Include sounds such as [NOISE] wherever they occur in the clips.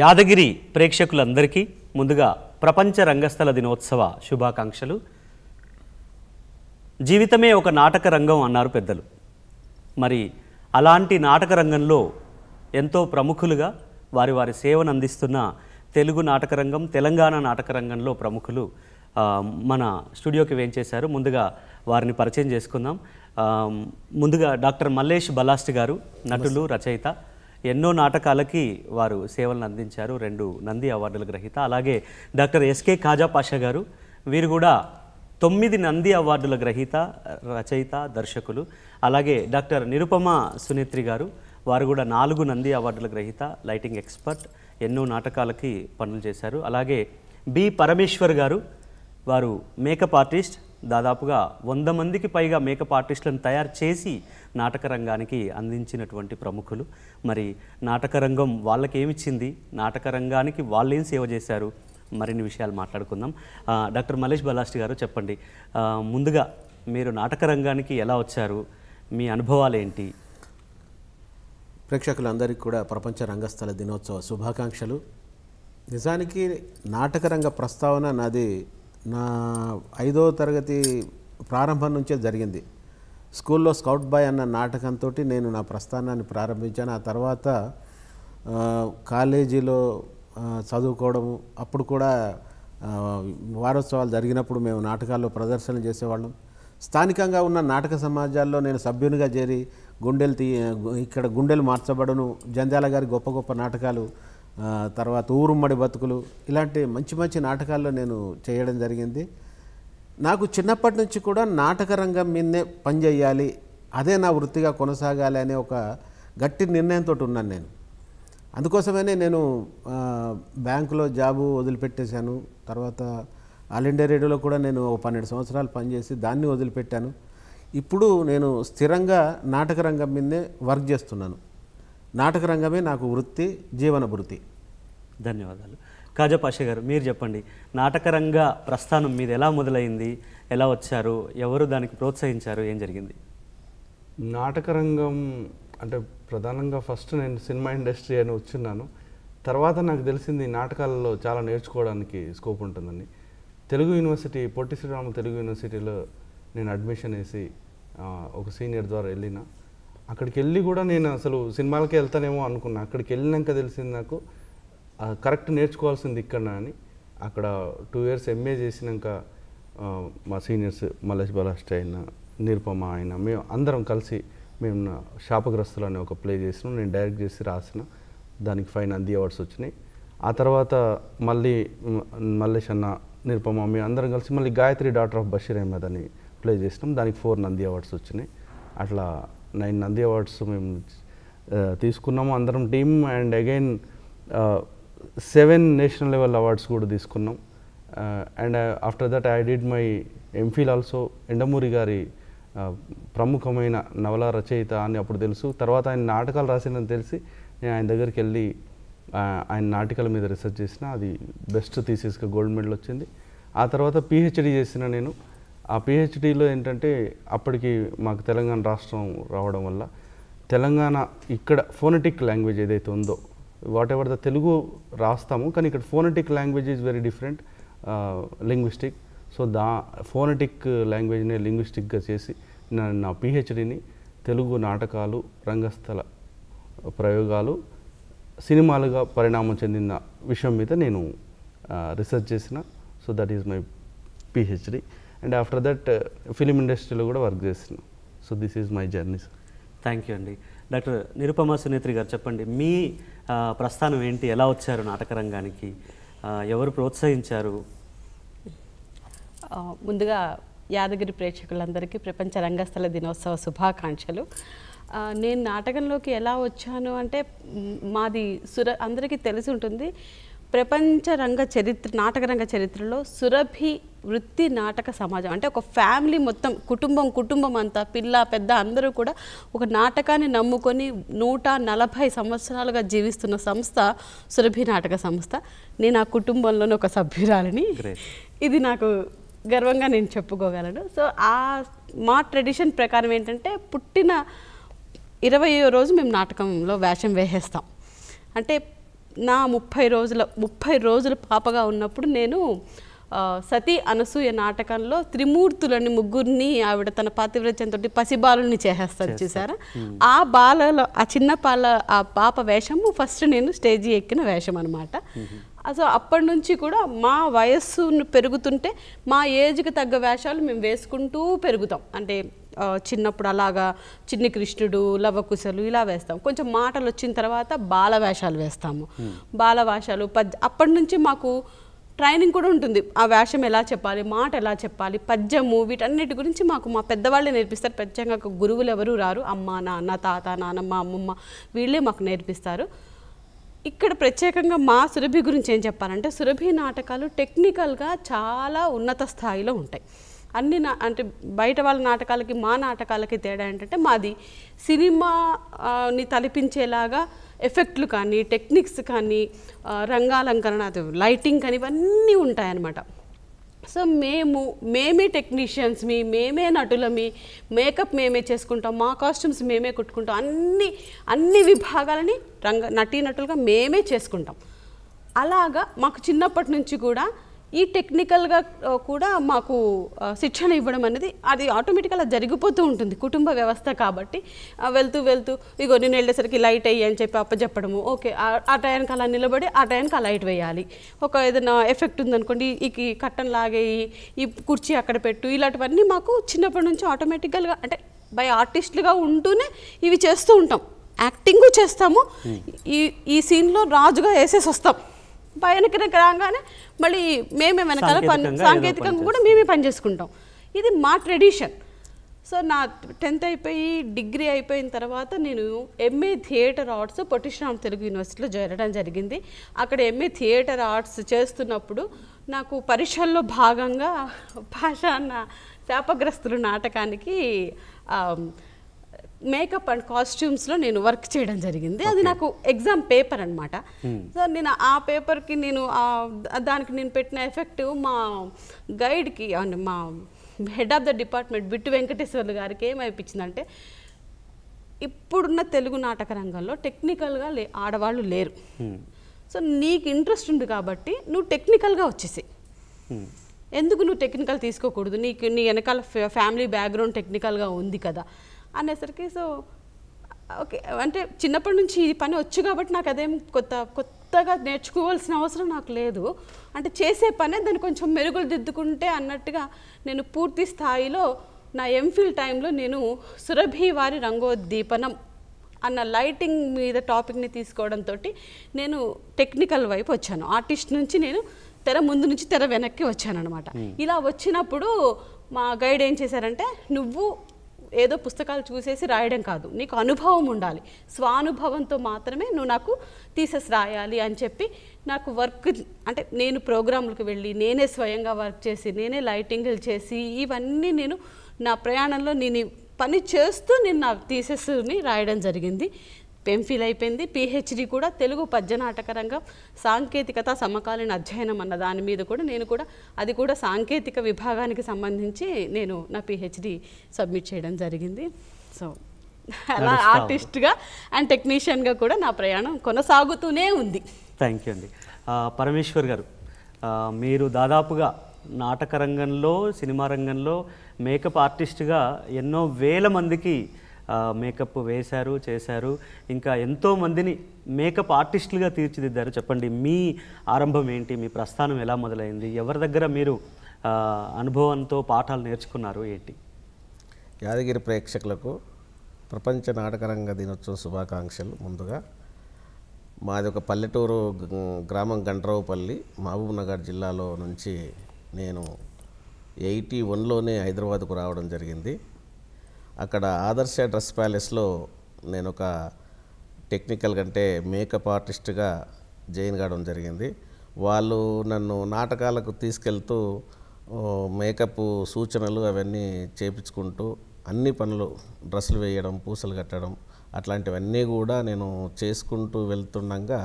యాదగిరి ప్రేక్షకులందరికీ ముందుగా ప్రపంచ రంగస్థల దినోత్సవ శుభాకాంక్షలు జీవితమే ఒక నాటక రంగం అన్నారు పెద్దలు మరి అలాంటి నాటక రంగంలో ఎంతో ప్రముఖులుగా వారి వారి సేవను అందిస్తున్న తెలుగు నాటక రంగం తెలంగాణ నాటక రంగంలో ప్రముఖులు మన స్టూడియోకి వేయించేశారు ముందుగా వారిని పరిచయం చేసుకుందాం ముందుగా డాక్టర్ మల్లేష్ బలాస్ట్ గారు నటులు రచయిత ఎన్నో నాటకాలకి వారు సేవలను అందించారు రెండు నంది అవార్డుల గ్రహీత అలాగే డాక్టర్ ఎస్కే కాజా పాషా గారు వీరు కూడా తొమ్మిది నంది అవార్డుల గ్రహీత రచయిత దర్శకులు అలాగే డాక్టర్ నిరుపమ సునేత్రి గారు వారు కూడా నాలుగు నంది అవార్డుల గ్రహీత లైటింగ్ ఎక్స్పర్ట్ ఎన్నో నాటకాలకి పనులు చేశారు అలాగే బి పరమేశ్వర్ గారు వారు మేకప్ ఆర్టిస్ట్ దాదాపుగా వంద మందికి పైగా మేకప్ ఆర్టిస్టులను తయారు చేసి నాటక రంగానికి అందించినటువంటి ప్రముఖులు మరి నాటక రంగం వాళ్ళకి ఏమిచ్చింది నాటక రంగానికి వాళ్ళేం సేవ చేశారు మరిన్ని విషయాలు మాట్లాడుకుందాం డాక్టర్ మలేష్ బలాస్టి గారు చెప్పండి ముందుగా మీరు నాటక రంగానికి ఎలా వచ్చారు మీ అనుభవాలు ఏంటి ప్రేక్షకులందరికీ కూడా ప్రపంచ రంగస్థల దినోత్సవ శుభాకాంక్షలు నిజానికి నాటకరంగ ప్రస్తావన నాది నా ఐదో తరగతి ప్రారంభం నుంచే జరిగింది స్కూల్లో స్కౌట్ బాయ్ అన్న నాటకంతో నేను నా ప్రస్థానాన్ని ప్రారంభించాను ఆ తర్వాత కాలేజీలో చదువుకోవడము అప్పుడు కూడా వారోత్సవాలు జరిగినప్పుడు మేము నాటకాల్లో ప్రదర్శనలు చేసేవాళ్ళం స్థానికంగా ఉన్న నాటక సమాజాల్లో నేను సభ్యునిగా చేరి గుండెలు తీ ఇక్కడ గుండెలు మార్చబడను జంధ్యాల గారి గొప్ప గొప్ప నాటకాలు తర్వాత ఊరుమ్మడి బతుకులు ఇలాంటి మంచి మంచి నాటకాల్లో నేను చేయడం జరిగింది నాకు చిన్నప్పటి నుంచి కూడా నాటక రంగం మీదే పనిచేయాలి అదే నా వృత్తిగా కొనసాగాలి అనే ఒక గట్టి నిర్ణయంతో ఉన్నాను నేను అందుకోసమనే నేను బ్యాంకులో జాబు వదిలిపెట్టేశాను తర్వాత ఆల్ ఇండియా రేడియోలో కూడా నేను ఒక పన్నెండు సంవత్సరాలు పనిచేసి దాన్ని వదిలిపెట్టాను ఇప్పుడు నేను స్థిరంగా నాటక రంగం మీదే వర్క్ చేస్తున్నాను నాటక రంగమే నాకు వృత్తి జీవన వృత్తి ధన్యవాదాలు కాజపాషే గారు మీరు చెప్పండి నాటకరంగ ప్రస్థానం మీద ఎలా మొదలైంది ఎలా వచ్చారు ఎవరు దానికి ప్రోత్సహించారు ఏం జరిగింది నాటకరంగం అంటే ప్రధానంగా ఫస్ట్ నేను సినిమా ఇండస్ట్రీ అని వచ్చిన్నాను తర్వాత నాకు తెలిసింది నాటకాలలో చాలా నేర్చుకోవడానికి స్కోప్ ఉంటుందండి తెలుగు యూనివర్సిటీ పొట్టి శ్రీరాములు తెలుగు యూనివర్సిటీలో నేను అడ్మిషన్ వేసి ఒక సీనియర్ ద్వారా వెళ్ళిన అక్కడికి వెళ్ళి కూడా నేను అసలు సినిమాలకే వెళ్తానేమో అనుకున్నా అక్కడికి వెళ్ళినాక తెలిసింది నాకు కరెక్ట్ నేర్చుకోవాల్సింది ఇక్కడ అని అక్కడ టూ ఇయర్స్ ఎంఏ చేసినాక మా సీనియర్స్ మలేష్ బాలాస్ట్ అయిన నిరుపమ ఆయన మేము అందరం కలిసి మేము శాపగ్రస్తులు అనే ఒక ప్లే చేసినాం నేను డైరెక్ట్ చేసి రాసిన దానికి ఫైవ్ నంది అవార్డ్స్ వచ్చినాయి ఆ తర్వాత మళ్ళీ మల్లేష్ అన్న నిరుపమ మేము అందరం కలిసి మళ్ళీ గాయత్రి డాటర్ ఆఫ్ బషీర్ అహ్మద్ అని ప్లే చేసినాం దానికి ఫోర్ నంది అవార్డ్స్ వచ్చినాయి అట్లా నైన్ నంది అవార్డ్స్ మేము తీసుకున్నాము అందరం team and again seven national level awards కూడా తీసుకున్నాం and after that I did my MPhil also Yandamuri గారి ప్రముఖమైన నవల రచయిత అని అప్పుడు తెలుసు తర్వాత ఆయన నాటకాలు రాసిందని తెలిసి నేను ఆయన దగ్గరికి వెళ్ళి ఆయన నాటకాల మీద రీసెర్చ్ చేసిన అది బెస్ట్ తీసేసుకు గోల్డ్ మెడల్ వచ్చింది ఆ తర్వాత పిహెచ్డి చేసిన నేను ఆ పిహెచ్డీలో ఏంటంటే అప్పటికి మాకు తెలంగాణ రాష్ట్రం రావడం వల్ల తెలంగాణ ఇక్కడ ఫోనటిక్ లాంగ్వేజ్ ఏదైతే ఉందో వాట్ ఎవర్ ద తెలుగు రాస్తాము కానీ ఇక్కడ phonetic language is very different linguistic so the phonetic లాంగ్వేజ్ని లింగ్విస్టిక్గా చేసి నా నా పిహెచ్డీని తెలుగు నాటకాలు రంగస్థల ప్రయోగాలు సినిమాలుగా పరిణామం చెందిన విషయం మీద నేను రీసెర్చ్ చేసిన so that is my PhD and after that film uh, ఇండస్ట్రీలో కూడా వర్క్ చేస్తున్నాను so this is my journey sir thank you అండి డాక్టర్ నిరుపమ సునేత్రి గారు చెప్పండి మీ uh, ప్రస్థానం ఏంటి ఎలా వచ్చారు నాటక రంగానికి uh, ఎవరు ప్రోత్సహించారు ముందుగా యాదగిరి ప్రేక్షకులందరికీ ప్రపంచ రంగస్థల దినోత్సవ శుభాకాంక్షలు నేను నాటకంలోకి ఎలా వచ్చాను అంటే మాది సుర అందరికీ తెలిసి ఉంటుంది ప్రపంచ రంగ చరిత్ర నాటకరంగ చరిత్రలో సురభి వృత్తి నాటక సమాజం అంటే ఒక ఫ్యామిలీ మొత్తం కుటుంబం కుటుంబం అంతా పిల్ల పెద్ద అందరూ కూడా ఒక నాటకాన్ని నమ్ముకొని నూట నలభై సంవత్సరాలుగా జీవిస్తున్న సంస్థ సురభి నాటక సంస్థ నేను ఆ కుటుంబంలోని ఒక సభ్యురాలిని ఇది నాకు గర్వంగా నేను చెప్పుకోగలను సో ఆ మా ట్రెడిషన్ ప్రకారం ఏంటంటే పుట్టిన ఇరవయో రోజు మేము నాటకంలో వేషం వేసేస్తాం అంటే నా ముప్పై రోజుల ముప్పై రోజులు పాపగా ఉన్నప్పుడు నేను సతీ అనసూయ నాటకంలో త్రిమూర్తులని ముగ్గురిని ఆవిడ తన పాతివ్రత్యంతో పసిబాలుని చేసేస్తారు చూసారా ఆ బాలలో ఆ చిన్న పాల ఆ పాప వేషము ఫస్ట్ నేను స్టేజీ ఎక్కిన వేషం అనమాట అసలు అప్పటి నుంచి కూడా మా వయస్సును పెరుగుతుంటే మా ఏజ్కి తగ్గ వేషాలు మేము వేసుకుంటూ పెరుగుతాం అంటే చిన్నప్పుడు అలాగా చిన్ని కృష్ణుడు లవకుశలు ఇలా వేస్తాం కొంచెం మాటలు వచ్చిన తర్వాత బాలవేషాలు వేస్తాము hmm. బాలవేషాలు పద్ అప్పటి నుంచి మాకు ట్రైనింగ్ కూడా ఉంటుంది ఆ వేషం ఎలా చెప్పాలి మాట ఎలా చెప్పాలి పద్యము వీటన్నిటి గురించి మాకు మా పెద్దవాళ్ళే నేర్పిస్తారు ప్రత్యేక గురువులు ఎవరు రారు అమ్మ నాన్న తాత నానమ్మ అమ్మమ్మ వీళ్ళే మాకు నేర్పిస్తారు ఇక్కడ ప్రత్యేకంగా మా సురభి గురించి ఏం చెప్పాలంటే సురభి నాటకాలు టెక్నికల్గా చాలా ఉన్నత స్థాయిలో ఉంటాయి అన్ని నా అంటే బయట వాళ్ళ నాటకాలకి మా నాటకాలకి తేడా ఏంటంటే మాది సినిమాని తలపించేలాగా ఎఫెక్ట్లు కానీ టెక్నిక్స్ కానీ రంగాలంకరణ అది లైటింగ్ కానీ ఇవన్నీ ఉంటాయన్నమాట సో మేము మేమే టెక్నీషియన్స్ మీ మేమే నటులమి మేకప్ మేమే చేసుకుంటాం మా కాస్ట్యూమ్స్ మేమే కుట్టుకుంటాం అన్ని అన్ని విభాగాలని రంగ నటీనటులుగా మేమే చేసుకుంటాం అలాగా మాకు చిన్నప్పటి నుంచి కూడా ఈ టెక్నికల్గా కూడా మాకు శిక్షణ ఇవ్వడం అనేది అది ఆటోమేటిక్గా జరిగిపోతూ ఉంటుంది కుటుంబ వ్యవస్థ కాబట్టి వెళ్తూ వెళ్తూ ఇగో నేను వెళ్ళేసరికి లైట్ అయ్యి అని చెప్పి అప్పచెప్పడము ఓకే ఆ టయానికి అలా నిలబడి ఆ టయానికి ఆ లైట్ వేయాలి ఒక ఏదైనా ఎఫెక్ట్ ఉందనుకోండి ఈ కట్టన్ లాగేయి ఈ కుర్చీ అక్కడ పెట్టు ఇలాంటివన్నీ మాకు చిన్నప్పటి నుంచి ఆటోమేటిక్గా అంటే బై ఆర్టిస్టులుగా ఉంటూనే ఇవి చేస్తూ ఉంటాం యాక్టింగ్ చేస్తాము ఈ ఈ సీన్లో రాజుగా వేసేసి వస్తాం వెనక రాగానే మళ్ళీ మేమే వెనకాల సాంకేతికంగా కూడా మేమే పనిచేసుకుంటాం ఇది మా ట్రెడిషన్ సో నా టెన్త్ అయిపోయి డిగ్రీ అయిపోయిన తర్వాత నేను ఎంఏ థియేటర్ ఆర్ట్స్ పొట్టిశ్రామ్ తెలుగు యూనివర్సిటీలో చేరడం జరిగింది అక్కడ ఎంఏ థియేటర్ ఆర్ట్స్ చేస్తున్నప్పుడు నాకు పరీక్షల్లో భాగంగా భాష అన్న శాపగ్రస్తులు నాటకానికి మేకప్ అండ్ కాస్ట్యూమ్స్లో నేను వర్క్ చేయడం జరిగింది అది నాకు ఎగ్జామ్ పేపర్ అనమాట hmm. సో నేను ఆ పేపర్కి నేను దానికి నేను పెట్టిన ఎఫెక్ట్ మా గైడ్కి మా head of the department Bittu Venkateswarlu గారికి ఏమైపించిందంటే ఇప్పుడున్న తెలుగు నాటక రంగంలో టెక్నికల్గా లే ఆడవాళ్ళు లేరు hmm. సో నీకు ఇంట్రెస్ట్ ఉంది కాబట్టి నువ్వు టెక్నికల్గా వచ్చేసి hmm. ఎందుకు నువ్వు టెక్నికల్ తీసుకోకూడదు నీకు నీ వెనకాల ఫ్యామిలీ బ్యాక్గ్రౌండ్ టెక్నికల్గా ఉంది కదా అనేసరికి సో ఓకే అంటే చిన్నప్పటి నుంచి ఈ పని వచ్చు కాబట్టి నాకు అదేం కొత్త కొత్తగా నేర్చుకోవాల్సిన అవసరం నాకు లేదు అంటే చేసే పనే దాన్ని కొంచెం మెరుగులు దిద్దుకుంటే అన్నట్టుగా నేను పూర్తి స్థాయిలో నా ఎంఫిల్ టైంలో నేను సురభి వారి రంగోద్దీపనం అన్న లైటింగ్ మీద టాపిక్ని తీసుకోవడంతో నేను టెక్నికల్ వైపు వచ్చాను ఆర్టిస్ట్ నుంచి నేను తెర ముందు నుంచి తెర వెనక్కి వచ్చాను అనమాట ఇలా వచ్చినప్పుడు మా గైడ్ ఏం చేశారంటే నువ్వు ఏదో పుస్తకాలు చూసేసి రాయడం కాదు నీకు అనుభవం ఉండాలి స్వానుభవంతో మాత్రమే నువ్వు నాకు తీసెస్ రాయాలి అని చెప్పి నాకు వర్క్ అంటే నేను ప్రోగ్రాంలకు వెళ్ళి నేనే స్వయంగా వర్క్ చేసి నేనే లైటింగ్లు చేసి ఇవన్నీ నేను నా ప్రయాణంలో నేను పని చేస్తూ నేను నా తీసేసుని రాయడం జరిగింది ఎంఫిల్ అయిపోయింది పిహెచ్డి కూడా తెలుగు పద్య నాటక రంగం సాంకేతికత సమకాలీన అధ్యయనం అన్న దాని మీద కూడా నేను కూడా అది కూడా సాంకేతిక విభాగానికి సంబంధించి నేను నా పిహెచ్డి సబ్మిట్ చేయడం జరిగింది సో అలా ఆర్టిస్ట్గా అండ్ టెక్నీషియన్గా కూడా నా ప్రయాణం కొనసాగుతూనే ఉంది థ్యాంక్ యూ అండి పరమేశ్వర్ గారు మీరు దాదాపుగా నాటక రంగంలో సినిమా రంగంలో మేకప్ ఆర్టిస్ట్గా ఎన్నో వేల మందికి మేకప్ వేశారు చేశారు ఇంకా ఎంతో మందిని మేకప్ ఆర్టిస్టులుగా తీర్చిదిద్దారు చెప్పండి మీ ఆరంభం ఏంటి మీ ప్రస్థానం ఎలా మొదలైంది ఎవరి దగ్గర మీరు అనుభవంతో పాఠాలు నేర్చుకున్నారు ఏంటి యాదగిరి ప్రేక్షకులకు ప్రపంచ నాటకరంగ దినోత్సవ శుభాకాంక్షలు ముందుగా మాది ఒక పల్లెటూరు గ్రామం గండ్రావుపల్లి మహబూబ్నగర్ జిల్లాలో నుంచి నేను ఎయిటీ వన్లోనే హైదరాబాద్కు రావడం జరిగింది అక్కడ ఆదర్శ డ్రెస్ ప్యాలెస్లో నేను ఒక టెక్నికల్ కంటే మేకప్ ఆర్టిస్ట్గా జైన్ కావడం జరిగింది వాళ్ళు నన్ను నాటకాలకు తీసుకెళ్తూ మేకప్ సూచనలు అవన్నీ చేపించుకుంటూ అన్ని పనులు డ్రెస్సులు వేయడం పూసలు కట్టడం అట్లాంటివన్నీ కూడా నేను చేసుకుంటూ వెళ్తుండగా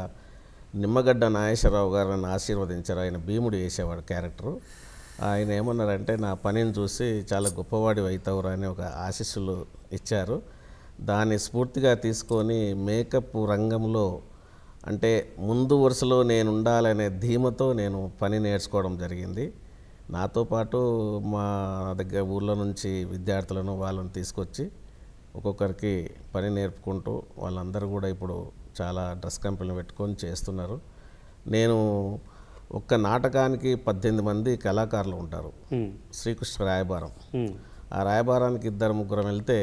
నిమ్మగడ్డ నాగేశ్వరరావు గారు నన్ను ఆశీర్వదించారు ఆయన భీముడు వేసేవాడు క్యారెక్టరు ఆయన ఏమన్నారంటే నా పనిని చూసి చాలా గొప్పవాడి అవుతావురా అని ఒక ఆశీస్సులు ఇచ్చారు దాన్ని స్ఫూర్తిగా తీసుకొని మేకప్ రంగంలో అంటే ముందు వరుసలో నేను ఉండాలనే ధీమతో నేను పని నేర్చుకోవడం జరిగింది నాతో పాటు మా దగ్గర ఊళ్ళో నుంచి విద్యార్థులను వాళ్ళని తీసుకొచ్చి ఒక్కొక్కరికి పని నేర్పుకుంటూ వాళ్ళందరూ కూడా ఇప్పుడు చాలా డ్రెస్ కంపెనీలు పెట్టుకొని చేస్తున్నారు నేను ఒక్క నాటకానికి పద్దెనిమిది మంది కళాకారులు ఉంటారు శ్రీకృష్ణ రాయబారం ఆ రాయబారానికి ఇద్దరు ముగ్గురం వెళ్తే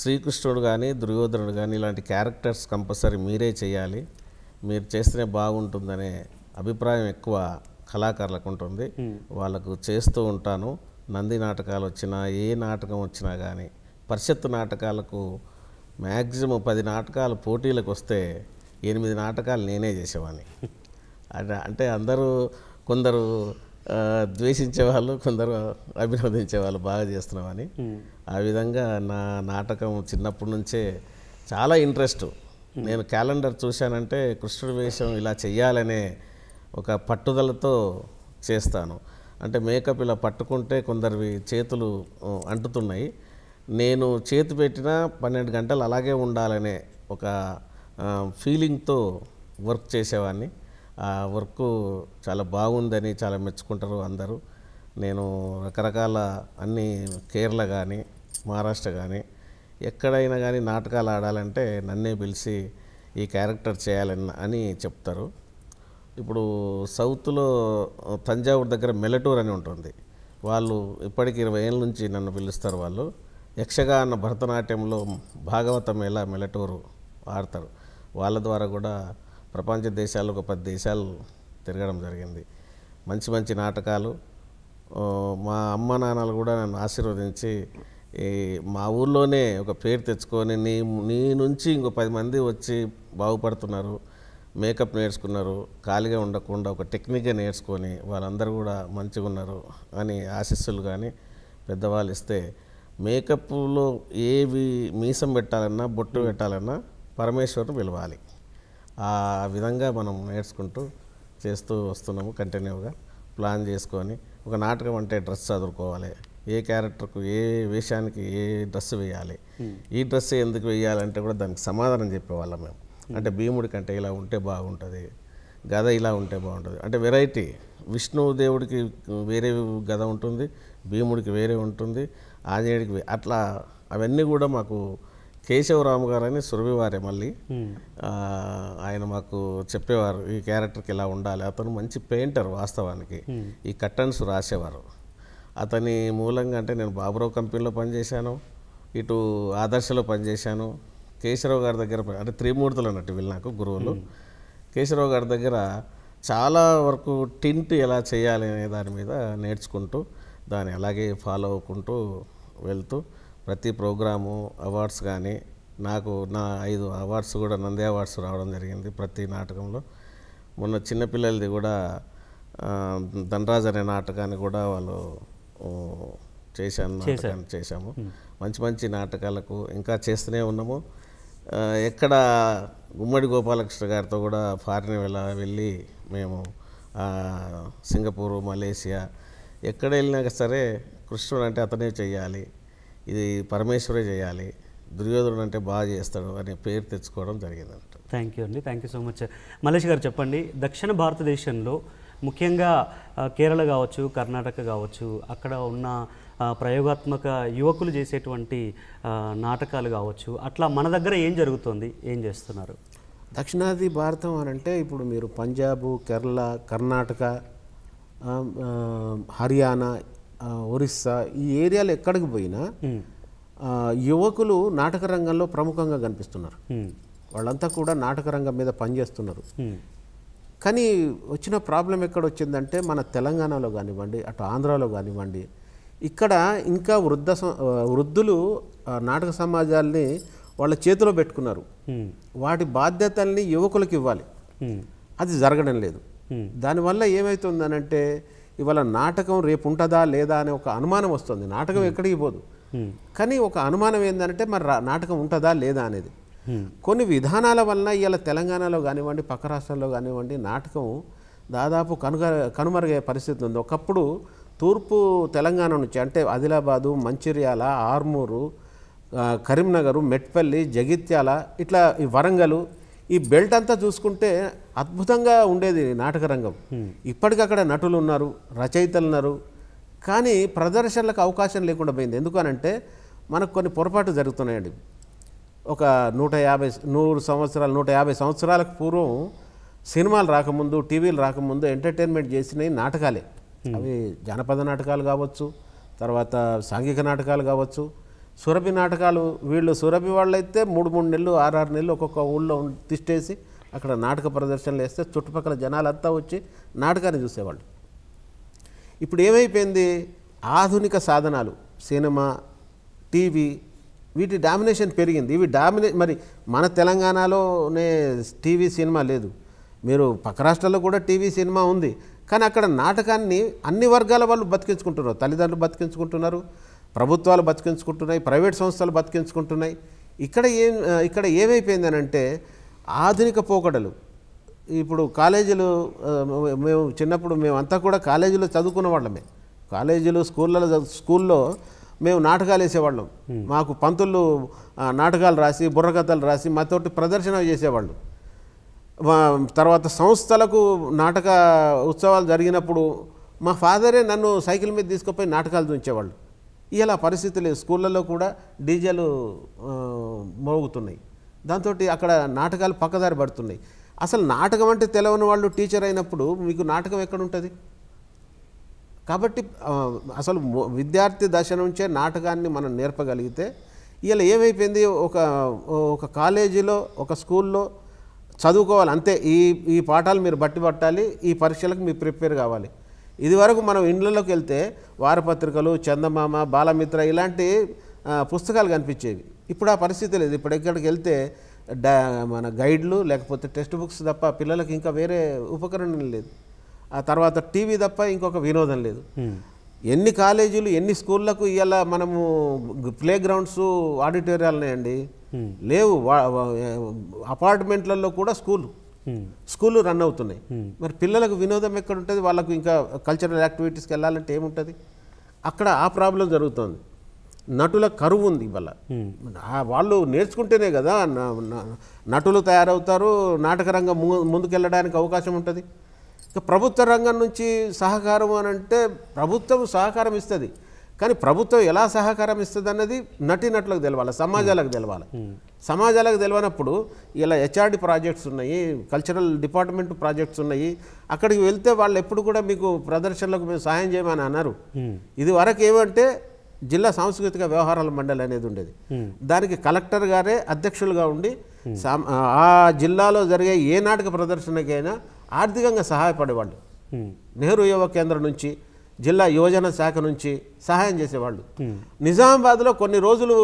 శ్రీకృష్ణుడు కానీ దుర్యోధనుడు కానీ ఇలాంటి క్యారెక్టర్స్ కంపల్సరీ మీరే చేయాలి మీరు చేస్తేనే బాగుంటుందనే అభిప్రాయం ఎక్కువ కళాకారులకు ఉంటుంది వాళ్ళకు చేస్తూ ఉంటాను నంది నాటకాలు వచ్చినా ఏ నాటకం వచ్చినా కానీ పరిషత్తు నాటకాలకు మ్యాక్సిమం పది నాటకాలు పోటీలకు వస్తే ఎనిమిది నాటకాలు నేనే చేసేవాడిని [LAUGHS] అంటే అందరూ కొందరు ద్వేషించే వాళ్ళు కొందరు అభినందించే వాళ్ళు బాగా చేస్తున్నామని hmm. ఆ విధంగా నా నాటకం చిన్నప్పటి నుంచే చాలా ఇంట్రెస్ట్ hmm. నేను క్యాలెండర్ చూశానంటే కృష్ణుడి వేషం ఇలా చెయ్యాలనే ఒక పట్టుదలతో చేస్తాను అంటే మేకప్ ఇలా పట్టుకుంటే కొందరివి చేతులు అంటుతున్నాయి నేను చేతి పెట్టిన పన్నెండు గంటలు అలాగే ఉండాలనే ఒక ఫీలింగ్తో వర్క్ చేసేవాడిని ఆ వర్క్ చాలా బాగుందని చాలా మెచ్చుకుంటారు అందరూ నేను రకరకాల అన్ని కేరళ కానీ మహారాష్ట్ర కానీ ఎక్కడైనా కానీ నాటకాలు ఆడాలంటే నన్నే పిలిచి ఈ క్యారెక్టర్ చేయాలని అని చెప్తారు ఇప్పుడు సౌత్లో తంజావూరు దగ్గర మెలటూర్ అని ఉంటుంది వాళ్ళు ఇప్పటికి ఇరవై ఏళ్ళ నుంచి నన్ను పిలుస్తారు వాళ్ళు యక్షగాన భరతనాట్యంలో భాగవతం ఎలా మెలటూరు ఆడతారు వాళ్ళ ద్వారా కూడా ప్రపంచ దేశాలు ఒక పది దేశాలు తిరగడం జరిగింది మంచి మంచి నాటకాలు మా అమ్మ నాన్నలు కూడా నన్ను ఆశీర్వదించి ఈ మా ఊర్లోనే ఒక పేరు తెచ్చుకొని నీ నీ నుంచి ఇంకో పది మంది వచ్చి బాగుపడుతున్నారు మేకప్ నేర్చుకున్నారు ఖాళీగా ఉండకుండా ఒక టెక్నిక్గా నేర్చుకొని వాళ్ళందరూ కూడా మంచిగా ఉన్నారు అని ఆశీస్సులు కానీ పెద్దవాళ్ళు ఇస్తే మేకప్లో ఏవి మీసం పెట్టాలన్నా బొట్టు పెట్టాలన్నా పరమేశ్వరుని పిలవాలి ఆ విధంగా మనం నేర్చుకుంటూ చేస్తూ వస్తున్నాము కంటిన్యూగా ప్లాన్ చేసుకొని ఒక నాటకం అంటే డ్రెస్ చదువుకోవాలి ఏ క్యారెక్టర్కు ఏ వేషానికి ఏ డ్రెస్ వేయాలి hmm. ఈ డ్రెస్ ఎందుకు వేయాలంటే కూడా దానికి సమాధానం చెప్పేవాళ్ళం మేము hmm. అంటే భీముడి కంటే ఇలా ఉంటే బాగుంటుంది గద ఇలా ఉంటే బాగుంటుంది అంటే వెరైటీ విష్ణు దేవుడికి వేరే గద ఉంటుంది భీముడికి వేరే ఉంటుంది ఆంజనేయుడికి అట్లా అవన్నీ కూడా మాకు కేశవరాము గారు అని సురభివారే మళ్ళీ ఆయన మాకు చెప్పేవారు ఈ క్యారెక్టర్కి ఇలా ఉండాలి అతను మంచి పెయింటర్ వాస్తవానికి ఈ కట్టన్స్ రాసేవారు అతని మూలంగా అంటే నేను బాబురావు కంపెనీలో పనిచేశాను ఇటు ఆదర్శలో పనిచేశాను కేశవరావు గారి దగ్గర అంటే త్రిమూర్తులు అన్నట్టు వీళ్ళు నాకు గురువులు కేశవరావు గారి దగ్గర చాలా వరకు టింట్ ఎలా చేయాలి అనే దాని మీద నేర్చుకుంటూ దాన్ని అలాగే ఫాలో అవ్వకుంటూ వెళ్తూ ప్రతి ప్రోగ్రాము అవార్డ్స్ కానీ నాకు నా ఐదు అవార్డ్స్ కూడా నంది అవార్డ్స్ రావడం జరిగింది ప్రతి నాటకంలో మొన్న చిన్నపిల్లలది కూడా ధనరాజ్ అనే నాటకాన్ని కూడా వాళ్ళు చేశాను నాటకాన్ని చేశాము మంచి మంచి నాటకాలకు ఇంకా చేస్తూనే ఉన్నాము ఎక్కడ గుమ్మడి గోపాలకృష్ణ గారితో కూడా ఫారిన్ వెళ్ళ వెళ్ళి మేము సింగపూరు మలేసియా ఎక్కడ వెళ్ళినాక సరే కృష్ణుడు అంటే అతనే చేయాలి ఇది పరమేశ్వరే చేయాలి దుర్యోధనుడు అంటే బాగా చేస్తాడు అనే పేరు తెచ్చుకోవడం జరిగిందంట థ్యాంక్ యూ అండి thank you so much Mallesh గారు చెప్పండి దక్షిణ భారతదేశంలో ముఖ్యంగా కేరళ కావచ్చు కర్ణాటక కావచ్చు అక్కడ ఉన్న ప్రయోగాత్మక యువకులు చేసేటువంటి నాటకాలు కావచ్చు అట్లా మన దగ్గర ఏం జరుగుతుంది ఏం చేస్తున్నారు దక్షిణాది భారతం అని అంటే ఇప్పుడు మీరు పంజాబ్ కేరళ కర్ణాటక హర్యానా ఒరిస్సా ఈ ఏరియాలో ఎక్కడికి పోయినా యువకులు నాటక రంగంలో ప్రముఖంగా కనిపిస్తున్నారు వాళ్ళంతా కూడా నాటక రంగం మీద పనిచేస్తున్నారు కానీ వచ్చిన ప్రాబ్లం ఎక్కడ వచ్చిందంటే మన తెలంగాణలో కానివ్వండి అటు ఆంధ్రాలో కానివ్వండి ఇక్కడ ఇంకా వృద్ధ వృద్ధులు నాటక సమాజాల్ని వాళ్ళ చేతిలో పెట్టుకున్నారు వాటి బాధ్యతల్ని యువకులకు ఇవ్వాలి అది జరగడం లేదు దానివల్ల ఏమవుతుందనంటే ఇవాళ నాటకం రేపు ఉంటుందా లేదా అనే ఒక అనుమానం వస్తుంది నాటకం hmm. ఎక్కడికి పోదు hmm. కానీ ఒక అనుమానం ఏంటంటే మరి నాటకం ఉంటుందా లేదా అనేది hmm. కొన్ని విధానాల వలన ఇవాళ తెలంగాణలో కానివ్వండి పక్క రాష్ట్రాల్లో కానివ్వండి నాటకం దాదాపు కనుగ కనుమరుగే పరిస్థితి ఉంది ఒకప్పుడు తూర్పు తెలంగాణ నుంచి అంటే ఆదిలాబాదు మంచిర్యాల ఆర్మూరు కరీంనగర్ మెట్పల్లి జగిత్యాల ఇట్లా ఈ వరంగలు ఈ బెల్ట్ అంతా చూసుకుంటే అద్భుతంగా ఉండేది నాటకరంగం ఇప్పటికక్కడ నటులు ఉన్నారు రచయితలు ఉన్నారు కానీ ప్రదర్శనలకు అవకాశం లేకుండా పోయింది ఎందుకనంటే మనకు కొన్ని పొరపాటు జరుగుతున్నాయండి ఒక నూట యాభై నూరు సంవత్సరాలు నూట యాభై సంవత్సరాలకు పూర్వం సినిమాలు రాకముందు టీవీలు రాకముందు ఎంటర్టైన్మెంట్ చేసినవి నాటకాలే అవి జానపద నాటకాలు కావచ్చు తర్వాత సాంఘిక నాటకాలు కావచ్చు సురభి నాటకాలు వీళ్ళు సురభి వాళ్ళైతే మూడు మూడు నెలలు ఆరారు నెలలు ఒక్కొక్క ఊళ్ళో తిష్టేసి అక్కడ నాటక ప్రదర్శనలు వేస్తే చుట్టుపక్కల జనాలంతా వచ్చి నాటకాన్ని చూసేవాళ్ళు ఇప్పుడు ఏమైపోయింది ఆధునిక సాధనాలు సినిమా టీవీ వీటి డామినేషన్ పెరిగింది ఇవి డామినే మరి మన తెలంగాణలోనే టీవీ సినిమా లేదు మీరు పక్క రాష్ట్రాల్లో కూడా టీవీ సినిమా ఉంది కానీ అక్కడ నాటకాన్ని అన్ని వర్గాల వాళ్ళు బతికించుకుంటున్నారు తల్లిదండ్రులు బతికించుకుంటున్నారు ప్రభుత్వాలు బతికించుకుంటున్నాయి ప్రైవేట్ సంస్థలు బతికించుకుంటున్నాయి ఇక్కడ ఏం ఇక్కడ ఏమైపోయిందనంటే ఆధునిక పోకడలు ఇప్పుడు కాలేజీలు మేము చిన్నప్పుడు మేమంతా కూడా కాలేజీలో చదువుకున్న వాళ్ళమే కాలేజీలు స్కూళ్ళలో స్కూల్లో మేము నాటకాలు వేసేవాళ్ళం మాకు పంతులు నాటకాలు రాసి బుర్రకథలు రాసి మాతోటి ప్రదర్శన చేసేవాళ్ళు తర్వాత సంస్థలకు నాటక ఉత్సవాలు జరిగినప్పుడు మా ఫాదరే నన్ను సైకిల్ మీద తీసుకుపోయి నాటకాలు చూపించేవాళ్ళు ఇలా పరిస్థితి లేదు కూడా డీజేలు మోగుతున్నాయి దాంతో అక్కడ నాటకాలు పక్కదారి పడుతున్నాయి అసలు నాటకం అంటే తెలవని వాళ్ళు టీచర్ అయినప్పుడు మీకు నాటకం ఎక్కడ ఉంటుంది కాబట్టి అసలు విద్యార్థి దశ నుంచే నాటకాన్ని మనం నేర్పగలిగితే ఇలా ఏమైపోయింది ఒక ఒక కాలేజీలో ఒక స్కూల్లో చదువుకోవాలి అంతే ఈ ఈ పాఠాలు మీరు బట్టి పట్టాలి ఈ పరీక్షలకు మీరు ప్రిపేర్ కావాలి ఇది వరకు మనం ఇండ్లలోకి వెళ్తే వారపత్రికలు చందమామ బాలమిత్ర ఇలాంటి పుస్తకాలు కనిపించేవి ఇప్పుడు ఆ పరిస్థితి లేదు ఇప్పుడు ఎక్కడికి వెళ్తే డా మన గైడ్లు లేకపోతే టెక్స్ట్ బుక్స్ తప్ప పిల్లలకి ఇంకా వేరే ఉపకరణం లేదు ఆ తర్వాత టీవీ తప్ప ఇంకొక వినోదం లేదు hmm. ఎన్ని కాలేజీలు ఎన్ని స్కూళ్ళకు ఇలా మనము ప్లే గ్రౌండ్స్ ఆడిటోరియాలు ఉన్నాయండి hmm. లేవు అపార్ట్మెంట్లలో కూడా స్కూలు Hmm. స్కూళ్ళు రన్ అవుతున్నాయి hmm. మరి పిల్లలకు వినోదం ఎక్కడ ఉంటుంది వాళ్ళకు ఇంకా కల్చరల్ యాక్టివిటీస్కి వెళ్ళాలంటే ఏముంటుంది అక్కడ ఆ ప్రాబ్లం జరుగుతుంది నటుల కరువు ఉంది ఇవాళ hmm. వాళ్ళు నేర్చుకుంటేనే కదా నటులు తయారవుతారు నాటక రంగం ముందుకెళ్ళడానికి అవకాశం ఉంటుంది ఇక ప్రభుత్వ రంగం నుంచి సహకారం అని అంటే ప్రభుత్వం సహకారం ఇస్తుంది కానీ ప్రభుత్వం ఎలా సహకారం ఇస్తుంది అన్నది నటినట్లకు తెలవాలి సమాజాలకు తెలవాలి సమాజాలకు తెలియనప్పుడు ఇలా హెచ్ఆర్డి ప్రాజెక్ట్స్ ఉన్నాయి కల్చరల్ డిపార్ట్మెంట్ ప్రాజెక్ట్స్ ఉన్నాయి అక్కడికి వెళ్తే వాళ్ళు ఎప్పుడు కూడా మీకు ప్రదర్శనలకు మేము సహాయం చేయమని అన్నారు ఇది వరకు ఏమంటే జిల్లా సాంస్కృతిక వ్యవహారాల మండలి అనేది ఉండేది దానికి కలెక్టర్ గారే అధ్యక్షులుగా ఉండి ఆ జిల్లాలో జరిగే ఏ నాటక ప్రదర్శనకైనా ఆర్థికంగా సహాయపడేవాళ్ళు నెహ్రూ యువ కేంద్రం నుంచి జిల్లా యువజన శాఖ నుంచి సహాయం చేసేవాళ్ళు hmm. నిజామాబాద్లో కొన్ని రోజులు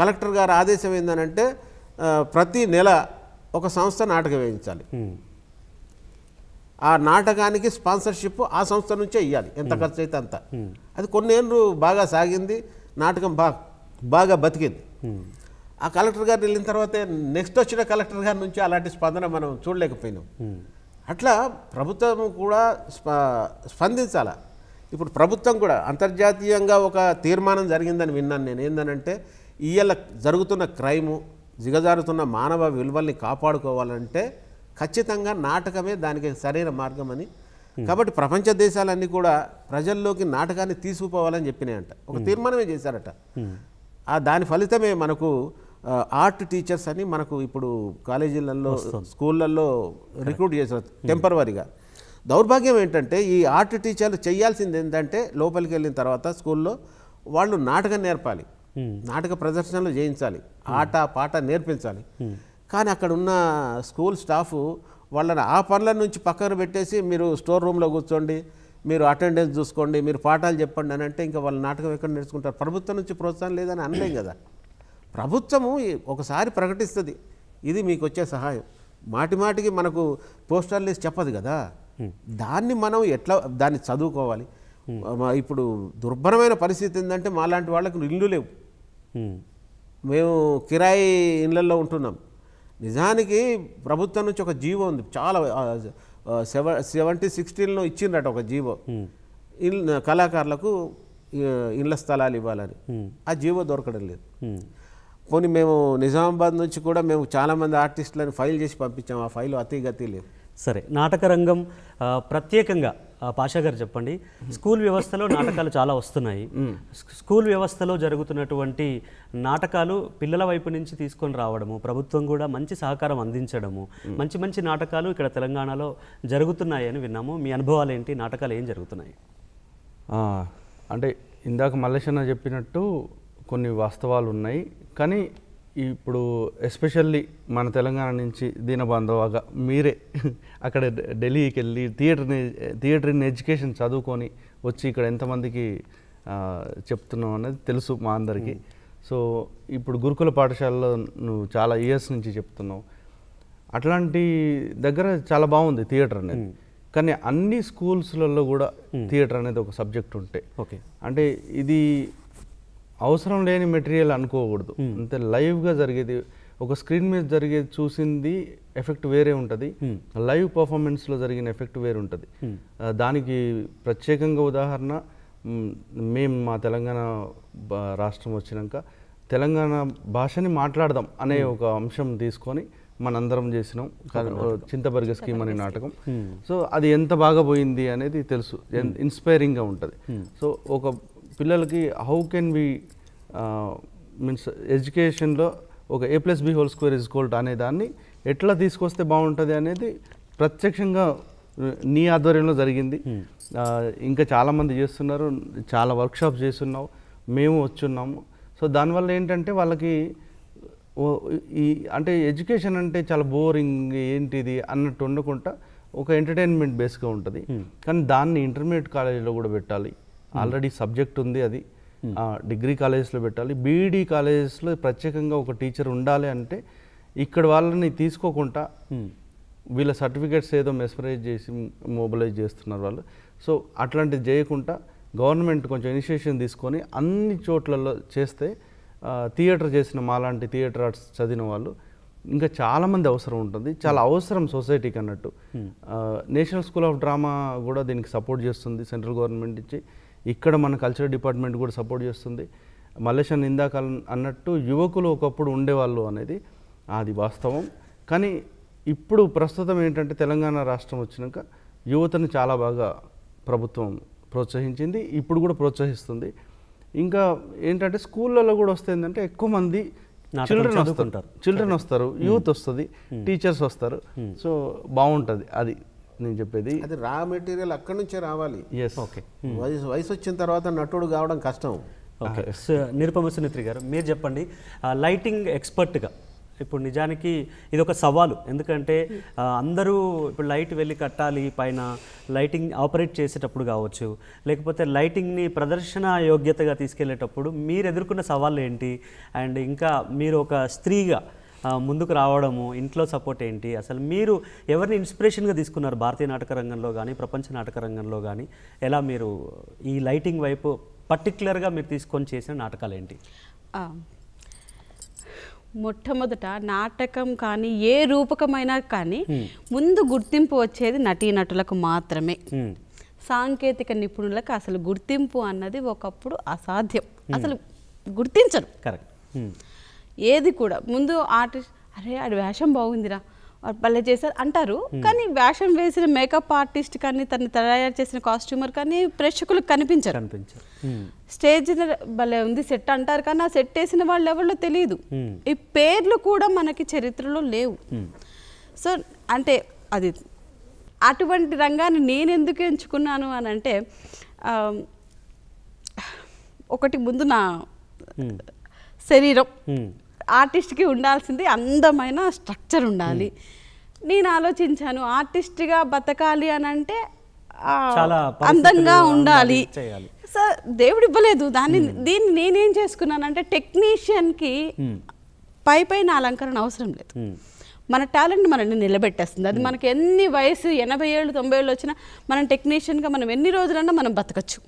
కలెక్టర్ గారు ఆదేశం ఏందనంటే ప్రతి నెల ఒక సంస్థ నాటకం వేయించాలి hmm. ఆ నాటకానికి స్పాన్సర్షిప్ ఆ సంస్థ నుంచే ఇవ్వాలి ఎంత hmm. ఖర్చు అయితే అంత అది కొన్నేళ్ళు బాగా సాగింది నాటకం బాగా బాగా బతికింది ఆ కలెక్టర్ గారు వెళ్ళిన తర్వాతే నెక్స్ట్ వచ్చిన కలెక్టర్ గారి నుంచి అలాంటి స్పందన మనం చూడలేకపోయినాం అట్లా ప్రభుత్వం కూడా స్పందించాల ఇప్పుడు ప్రభుత్వం కూడా అంతర్జాతీయంగా ఒక తీర్మానం జరిగిందని విన్నాను నేను ఏంటనంటే ఇవాళ జరుగుతున్న క్రైము దిగజారుతున్న మానవ విలువల్ని కాపాడుకోవాలంటే ఖచ్చితంగా నాటకమే దానికి సరైన మార్గం అని కాబట్టి ప్రపంచ దేశాలన్నీ కూడా ప్రజల్లోకి నాటకాన్ని తీసుకుపోవాలని చెప్పినాయంట ఒక తీర్మానమే చేశారట ఆ దాని ఫలితమే మనకు ఆర్ట్ టీచర్స్ అని మనకు ఇప్పుడు కాలేజీలలో స్కూళ్ళల్లో రిక్రూట్ చేసిన hmm. టెంపరీగా దౌర్భాగ్యం ఏంటంటే ఈ ఆర్ట్ టీచర్లు చేయాల్సింది ఏంటంటే లోపలికి వెళ్ళిన తర్వాత స్కూల్లో వాళ్ళు నాటకం నేర్పాలి hmm. నాటక ప్రదర్శనలు చేయించాలి hmm. ఆట పాట నేర్పించాలి కానీ అక్కడ ఉన్న స్కూల్ స్టాఫ్ వాళ్ళని ఆ పనుల నుంచి పక్కన పెట్టేసి మీరు స్టోర్ రూమ్లో కూర్చోండి మీరు అటెండెన్స్ చూసుకోండి మీరు పాఠాలు చెప్పండి అని అంటే ఇంకా వాళ్ళు నాటకం ఎక్కడ నేర్చుకుంటారు ప్రభుత్వం నుంచి ప్రోత్సాహం లేదని అనలేం కదా ప్రభుత్వము ఒకసారి ప్రకటిస్తుంది ఇది మీకు వచ్చే సహాయం మాటి మాటికి మనకు పోస్టర్ లిస్ట్ చెప్పదు కదా దాన్ని మనం ఎట్లా దాన్ని చదువుకోవాలి ఇప్పుడు దుర్భరమైన పరిస్థితి ఏంటంటే మాలాంటి వాళ్ళకి ఇల్లు లేవు మేము కిరాయి ఇళ్లలో ఉంటున్నాం నిజానికి ప్రభుత్వం నుంచి ఒక జీవో ఉంది చాలా సెవ సెవెంటీ సిక్స్టీన్లో ఇచ్చిండట ఒక జీవో కళాకారులకు ఇండ్ల స్థలాలు ఇవ్వాలని ఆ జీవో దొరకడం లేదు పోనీ మేము నిజామాబాద్ నుంచి కూడా మేము చాలామంది ఆర్టిస్టులను ఫైల్ చేసి పంపించాము ఆ ఫైల్ అతి గతి లేదు సరే నాటక రంగం ప్రత్యేకంగా పాషా గారు చెప్పండి స్కూల్ వ్యవస్థలో నాటకాలు చాలా వస్తున్నాయి స్కూల్ వ్యవస్థలో జరుగుతున్నటువంటి నాటకాలు పిల్లల వైపు నుంచి తీసుకొని రావడము ప్రభుత్వం కూడా మంచి సహకారం అందించడము మంచి మంచి నాటకాలు ఇక్కడ తెలంగాణలో జరుగుతున్నాయి అని విన్నాము మీ అనుభవాలు ఏంటి నాటకాలు ఏం జరుగుతున్నాయి అంటే ఇందాక మల్లేషన్న చెప్పినట్టు కొన్ని వాస్తవాలు ఉన్నాయి కానీ ఇప్పుడు ఎస్పెషల్లీ మన తెలంగాణ నుంచి దీనబాంధవగా మీరే అక్కడ ఢిల్లీకి వెళ్ళి థియేటర్ని థియేటర్ ఇన్ ఎడ్యుకేషన్ చదువుకొని వచ్చి ఇక్కడ ఎంతమందికి చెప్తున్నాం అనేది తెలుసు మా అందరికీ సో ఇప్పుడు గురుకుల పాఠశాలలో నువ్వు చాలా ఇయర్స్ నుంచి చెప్తున్నావు అట్లాంటి దగ్గర చాలా బాగుంది థియేటర్ అనేది కానీ అన్ని స్కూల్స్లలో కూడా థియేటర్ అనేది ఒక సబ్జెక్ట్ ఉంటే ఓకే అంటే ఇది అవసరం లేని మెటీరియల్ అనుకోకూడదు అంతే లైవ్గా జరిగేది ఒక స్క్రీన్ మీద జరిగేది చూసింది ఎఫెక్ట్ వేరే ఉంటుంది లైవ్ పర్ఫార్మెన్స్లో జరిగిన ఎఫెక్ట్ వేరే ఉంటుంది దానికి ప్రత్యేకంగా ఉదాహరణ మేము మా తెలంగాణ రాష్ట్రం వచ్చినాక తెలంగాణ భాషని మాట్లాడదాం అనే ఒక అంశం తీసుకొని మనందరం చేసినాం చింతబర్గ స్కీమ్ అనే నాటకం సో అది ఎంత బాగా పోయింది అనేది తెలుసు ఇన్స్పైరింగ్గా ఉంటుంది సో ఒక పిల్లలకి హౌ కెన్ వి మీన్స్ ఎడ్యుకేషన్లో ఒక A plus B whole square ఇస్కోల్ట్ అనే దాన్ని ఎట్లా తీసుకొస్తే బాగుంటుంది అనేది ప్రత్యక్షంగా నీ ఆధ్వర్యంలో జరిగింది ఇంకా చాలామంది చేస్తున్నారు చాలా వర్క్షాప్స్ చేస్తున్నావు మేము వచ్చున్నాము సో దానివల్ల ఏంటంటే వాళ్ళకి ఈ అంటే ఎడ్యుకేషన్ అంటే చాలా బోరింగ్ ఏంటిది అన్నట్టు ఉండకుండా ఒక ఎంటర్టైన్మెంట్ బేస్గా ఉంటుంది కానీ దాన్ని ఇంటర్మీడియట్ కాలేజీలో కూడా పెట్టాలి ఆల్రెడీ సబ్జెక్ట్ ఉంది అది hmm. డిగ్రీ కాలేజెస్లో పెట్టాలి బీఈడి కాలేజెస్లో ప్రత్యేకంగా ఒక టీచర్ ఉండాలి అంటే ఇక్కడ వాళ్ళని తీసుకోకుండా hmm. వీళ్ళ సర్టిఫికేట్స్ ఏదో మెస్పరైజ్ చేసి మొబిలైజ్ చేస్తున్నారు వాళ్ళు సో అట్లాంటిది చేయకుండా గవర్నమెంట్ కొంచెం ఇనిషియేషన్ తీసుకొని అన్ని చోట్లలో చేస్తే థియేటర్ చేసిన మాలాంటి థియేటర్ ఆర్ట్స్ చదివిన వాళ్ళు ఇంకా చాలామంది అవసరం ఉంటుంది చాలా hmm. అవసరం సొసైటీకి అన్నట్టు నేషనల్ స్కూల్ ఆఫ్ డ్రామా కూడా దీనికి సపోర్ట్ చేస్తుంది సెంట్రల్ గవర్నమెంట్ ఇచ్చి ఇక్కడ మన కల్చరల్ డిపార్ట్మెంట్ కూడా సపోర్ట్ చేస్తుంది మలేషియన్ ఇందాక అన్నట్టు యువకులు ఒకప్పుడు ఉండేవాళ్ళు అనేది అది వాస్తవం కానీ ఇప్పుడు ప్రస్తుతం ఏంటంటే తెలంగాణ రాష్ట్రం వచ్చినాక యువతను చాలా బాగా ప్రభుత్వం ప్రోత్సహించింది ఇప్పుడు కూడా ప్రోత్సహిస్తుంది ఇంకా ఏంటంటే స్కూళ్ళలో కూడా వస్తుందంటే ఎక్కువ మంది చిల్డ్రన్ వస్తుంటారు చిల్డ్రన్ వస్తారు యూత్ వస్తుంది టీచర్స్ వస్తారు సో బాగుంటుంది అది నేను చెప్పేది అది రా మెటీరియల్ అక్కడి నుంచే రావాలి ఎస్ ఓకే వయసు వయసు వచ్చిన తర్వాత నటుడు కావడం కష్టం ఓకే నిరుపమ సునీత్రి గారు మీరు చెప్పండి లైటింగ్ ఎక్స్పర్ట్గా ఇప్పుడు నిజానికి ఇది ఒక సవాలు ఎందుకంటే అందరూ ఇప్పుడు లైట్ వెళ్ళి కట్టాలి పైన లైటింగ్ ఆపరేట్ చేసేటప్పుడు కావచ్చు లేకపోతే లైటింగ్ని ప్రదర్శన యోగ్యతగా తీసుకెళ్లేటప్పుడు మీరు ఎదుర్కొన్న సవాళ్ళు ఏంటి అండ్ ఇంకా మీరు ఒక స్త్రీగా ముందుకు రావడము ఇంట్లో సపోర్ట్ ఏంటి అసలు మీరు ఎవరిని ఇన్స్పిరేషన్గా తీసుకున్నారు భారతీయ నాటక రంగంలో కానీ ప్రపంచ నాటక రంగంలో కానీ ఎలా మీరు ఈ లైటింగ్ వైపు పర్టిక్యులర్గా మీరు తీసుకొని చేసిన నాటకాలు ఏంటి మొట్టమొదట నాటకం కానీ ఏ రూపకమైనా కానీ ముందు గుర్తింపు వచ్చేది నటీ నటులకు మాత్రమే సాంకేతిక నిపుణులకు అసలు గుర్తింపు అన్నది ఒకప్పుడు అసాధ్యం అసలు గుర్తించరు కరెక్ట్ ఏది కూడా ముందు ఆర్టిస్ట్ అరే ఆడి వేషం బాగుందిరా భలే చేశారు అంటారు hmm. కానీ వేషం వేసిన మేకప్ ఆర్టిస్ట్ కానీ తను తయారు చేసిన కాస్ట్యూమర్ కానీ ప్రేక్షకులకు కనిపించారు hmm. స్టేజ్ భలే ఉంది సెట్ అంటారు కానీ ఆ సెట్ వేసిన వాళ్ళు ఎవరో తెలియదు hmm. ఈ పేర్లు కూడా మనకి చరిత్రలో లేవు సో అంటే అది అటువంటి రంగాన్ని నేను ఎందుకు ఎంచుకున్నాను అని అంటే ఒకటి ముందు నా శరీరం ఆర్టిస్ట్కి ఉండాల్సింది అందమైన స్ట్రక్చర్ ఉండాలి నేను ఆలోచించాను ఆర్టిస్ట్గా బతకాలి అని అంటే అందంగా ఉండాలి సో దేవుడు ఇవ్వలేదు దాన్ని దీన్ని నేనేం చేసుకున్నానంటే టెక్నీషియన్కి పై పైన అలంకరణ అవసరం లేదు మన టాలెంట్ మనల్ని నిలబెట్టేస్తుంది అది మనకి ఎన్ని వయసు ఎనభై ఏళ్ళు తొంభై ఏళ్ళు వచ్చినా మనం టెక్నీషియన్గా మనం ఎన్ని రోజులన్నా మనం బతకచ్చు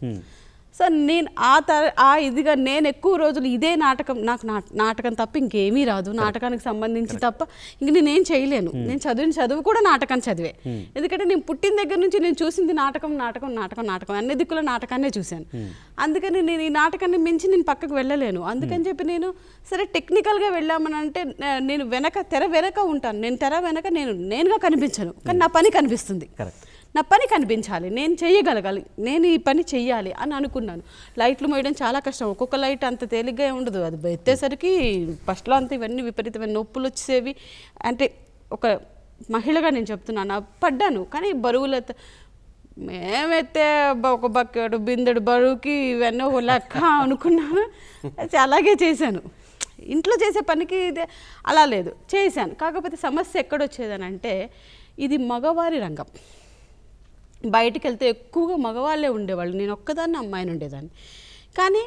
సో నేను ఆ తర ఆ ఇదిగా నేను ఎక్కువ రోజులు ఇదే నాటకం నాకు నాటకం తప్ప ఇంకేమీ రాదు నాటకానికి సంబంధించి తప్ప ఇంక నేనేం చేయలేను hmm. నేను చదివిన చదువు కూడా నాటకం చదివే hmm. ఎందుకంటే నేను పుట్టిన దగ్గర నుంచి నేను చూసింది నాటకం నాటకం నాటకం నాటకం అన్ని దిక్కుల నాటకాన్నే చూశాను hmm. అందుకని నేను ఈ నాటకాన్ని మించి నేను పక్కకు వెళ్ళలేను అందుకని చెప్పి నేను సరే టెక్నికల్గా వెళ్ళామని అంటే నేను వెనక తెర వెనక ఉంటాను నేను తెర వెనక నేను నేనుగా కనిపించను కానీ నా పని కనిపిస్తుంది కరెక్ట్ నా పని కనిపించాలి నేను చేయగలగాలి నేను ఈ పని చెయ్యాలి అని అనుకున్నాను లైట్లు మోయడం చాలా కష్టం ఒక్కొక్క లైట్ అంత తేలిగ్గా ఉండదు అది ఎత్తేసరికి ఫస్ట్లో అంత ఇవన్నీ విపరీతమైన నొప్పులు వచ్చేవి అంటే ఒక మహిళగా నేను చెప్తున్నాను పడ్డాను కానీ బరువుల మేమైతే ఒక బకెట్ బిందెడు బరువుకి ఇవన్నీ లెక్క అనుకున్నాను అలాగే చేశాను ఇంట్లో చేసే పనికి ఇదే అలా లేదు చేశాను కాకపోతే సమస్య ఎక్కడొచ్చేదనంటే ఇది మగవారి రంగం బయటకు వెళ్తే ఎక్కువగా మగవాళ్ళే ఉండేవాళ్ళు నేను ఒక్కదాన్ని అమ్మాయిని ఉండేదాన్ని కానీ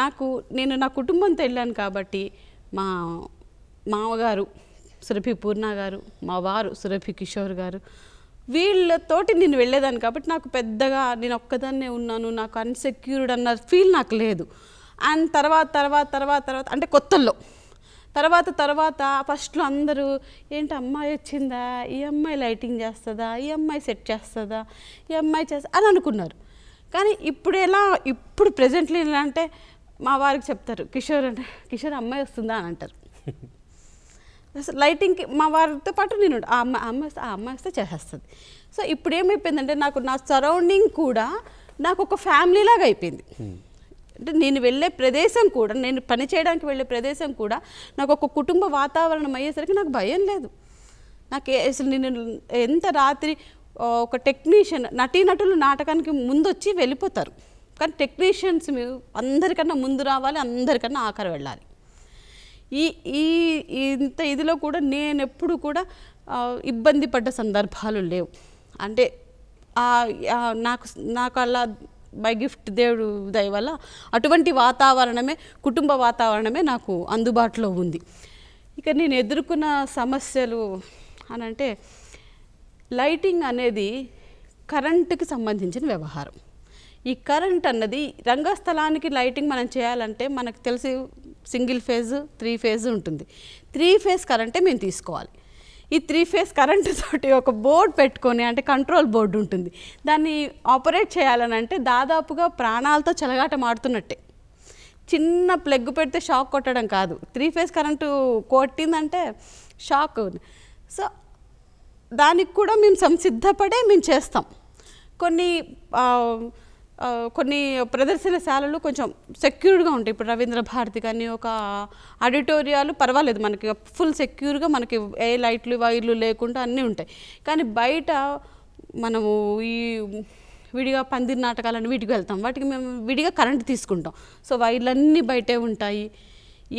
నాకు నేను నా కుటుంబంతో వెళ్ళాను కాబట్టి మా మామగారు సురభి పూర్ణ గారు మా వారు సురభి కిషోర్ గారు వీళ్ళతోటి నేను వెళ్ళేదాన్ని కాబట్టి నాకు పెద్దగా నేను ఒక్కదాన్నే ఉన్నాను నాకు అన్సెక్యూర్డ్ అన్న ఫీల్ నాకు లేదు అండ్ తర్వాత తర్వాత తర్వాత తర్వాత అంటే కొత్తల్లో తర్వాత తర్వాత ఫస్ట్లో అందరూ ఏంటి అమ్మాయి వచ్చిందా ఈ అమ్మాయి లైటింగ్ చేస్తుందా ఈ అమ్మాయి సెట్ చేస్తుందా ఈ అమ్మాయి చేస్తా అని అనుకున్నారు కానీ ఇప్పుడు ఎలా ఇప్పుడు ప్రజెంట్లీ ఎలా అంటే మా వారికి చెప్తారు కిషోర్ అంటే కిషోర్ అమ్మాయి వస్తుందా అని అంటారు లైటింగ్కి మా వారితో పాటు నేను ఆ అమ్మాయి అమ్మాయి వస్తే ఆ అమ్మాయి వస్తే చేసేస్తుంది సో ఇప్పుడు ఏమైపోయిందంటే నాకు నా సరౌండింగ్ కూడా నాకు ఒక ఫ్యామిలీలాగా అయిపోయింది అంటే నేను వెళ్ళే ప్రదేశం కూడా నేను పని చేయడానికి వెళ్ళే ప్రదేశం కూడా నాకు ఒక కుటుంబ వాతావరణం అయ్యేసరికి నాకు భయం లేదు నాకు అసలు నేను ఎంత రాత్రి ఒక టెక్నీషియన్ నటీనటులు నాటకానికి ముందు వచ్చి వెళ్ళిపోతారు కానీ టెక్నీషియన్స్ అందరికన్నా ముందు రావాలి అందరికన్నా ఆఖరి వెళ్ళాలి ఈ ఈ ఇంత ఇదిలో కూడా నేను ఎప్పుడు కూడా ఇబ్బంది పడ్డ సందర్భాలు లేవు అంటే నాకు నాకు అలా బై గిఫ్ట్ దేవుడు దయ వల్ల అటువంటి వాతావరణమే కుటుంబ వాతావరణమే నాకు అందుబాటులో ఉంది ఇక నేను ఎదుర్కొన్న సమస్యలు అని అంటే లైటింగ్ అనేది కరెంటుకి సంబంధించిన వ్యవహారం ఈ కరెంట్ అన్నది రంగస్థలానికి లైటింగ్ మనం చేయాలంటే మనకు తెలిసి సింగిల్ ఫేజ్ త్రీ ఫేజ్ ఉంటుంది త్రీ ఫేజ్ కరెంటే మేము తీసుకోవాలి ఈ త్రీ ఫేస్ కరెంటు తోటి ఒక బోర్డ్ పెట్టుకొని అంటే కంట్రోల్ బోర్డు ఉంటుంది దాన్ని ఆపరేట్ చేయాలని అంటే దాదాపుగా ప్రాణాలతో చెలగాట మాడుతున్నట్టే చిన్న ప్లెగ్ పెడితే షాక్ కొట్టడం కాదు త్రీ ఫేస్ కరెంటు కొట్టిందంటే షాక్ సో దానికి కూడా మేము సంసిద్ధపడే మేము చేస్తాం కొన్ని కొన్ని ప్రదర్శనశాలలు కొంచెం సెక్యూర్డ్గా ఉంటాయి ఇప్పుడు రవీంద్ర భారతి కానీ ఒక ఆడిటోరియాలు పర్వాలేదు మనకి ఫుల్ సెక్యూర్గా మనకి ఏ లైట్లు వైర్లు లేకుండా అన్నీ ఉంటాయి కానీ బయట మనము ఈ విడిగా పందిరి నాటకాలని వీటికి వెళ్తాం వాటికి మేము విడిగా కరెంట్ తీసుకుంటాం సో వైర్లన్నీ బయటే ఉంటాయి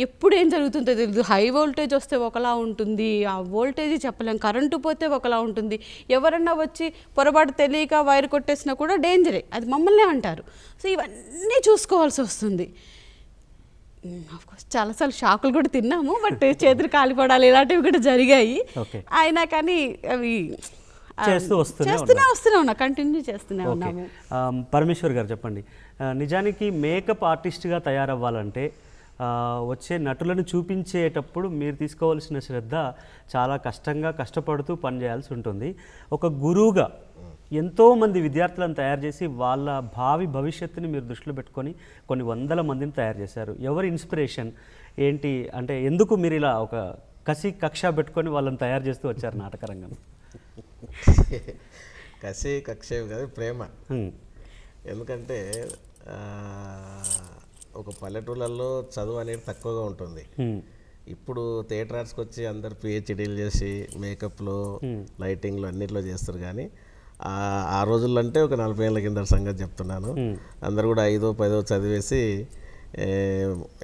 ఎప్పుడు ఏం జరుగుతుందో తెలియదు హై వోల్టేజ్ వస్తే ఒకలా ఉంటుంది ఆ వోల్టేజ్ చెప్పలేం కరెంటు పోతే ఒకలా ఉంటుంది ఎవరన్నా వచ్చి పొరపాటు తెలియక వైర్ కొట్టేసినా కూడా డేంజరే అది మమ్మల్నే అంటారు సో ఇవన్నీ చూసుకోవాల్సి వస్తుంది కోర్స్ చాలాసార్లు షాకులు కూడా తిన్నాము బట్ [LAUGHS] చేతులు కాలిపడాలి ఇలాంటివి కూడా జరిగాయి అయినా కానీ అవి చేస్తూ వస్తూనే వస్తూనే ఉన్నా కంటిన్యూ చేస్తూనే పరమేశ్వర్ గారు చెప్పండి నిజానికి మేకప్ ఆర్టిస్ట్గా తయారవ్వాలంటే వచ్చే నటులను చూపించేటప్పుడు మీరు తీసుకోవాల్సిన శ్రద్ధ చాలా కష్టంగా కష్టపడుతూ పనిచేయాల్సి ఉంటుంది ఒక గురువుగా ఎంతోమంది విద్యార్థులను తయారు చేసి వాళ్ళ భావి భవిష్యత్తుని మీరు దృష్టిలో పెట్టుకొని కొన్ని వందల మందిని తయారు చేశారు ఎవరి ఇన్స్పిరేషన్ ఏంటి అంటే ఎందుకు మీరు ఇలా ఒక కసి కక్ష పెట్టుకొని వాళ్ళని తయారు చేస్తూ వచ్చారు నాటకరంగం [LAUGHS] కసి కక్ష కాదు ప్రేమ ఎందుకంటే ఒక పల్లెటూళ్ళల్లో చదువు అనేది తక్కువగా ఉంటుంది ఇప్పుడు థియేటర్ ఆర్ట్స్కి వచ్చి అందరు పిహెచ్డీలు చేసి మేకప్లో లైటింగ్లు అన్నిట్లో చేస్తారు కానీ ఆ రోజుల్లో అంటే ఒక నలభై ఏళ్ళ కింద సంగతి చెప్తున్నాను అందరు కూడా ఐదో పదో చదివేసి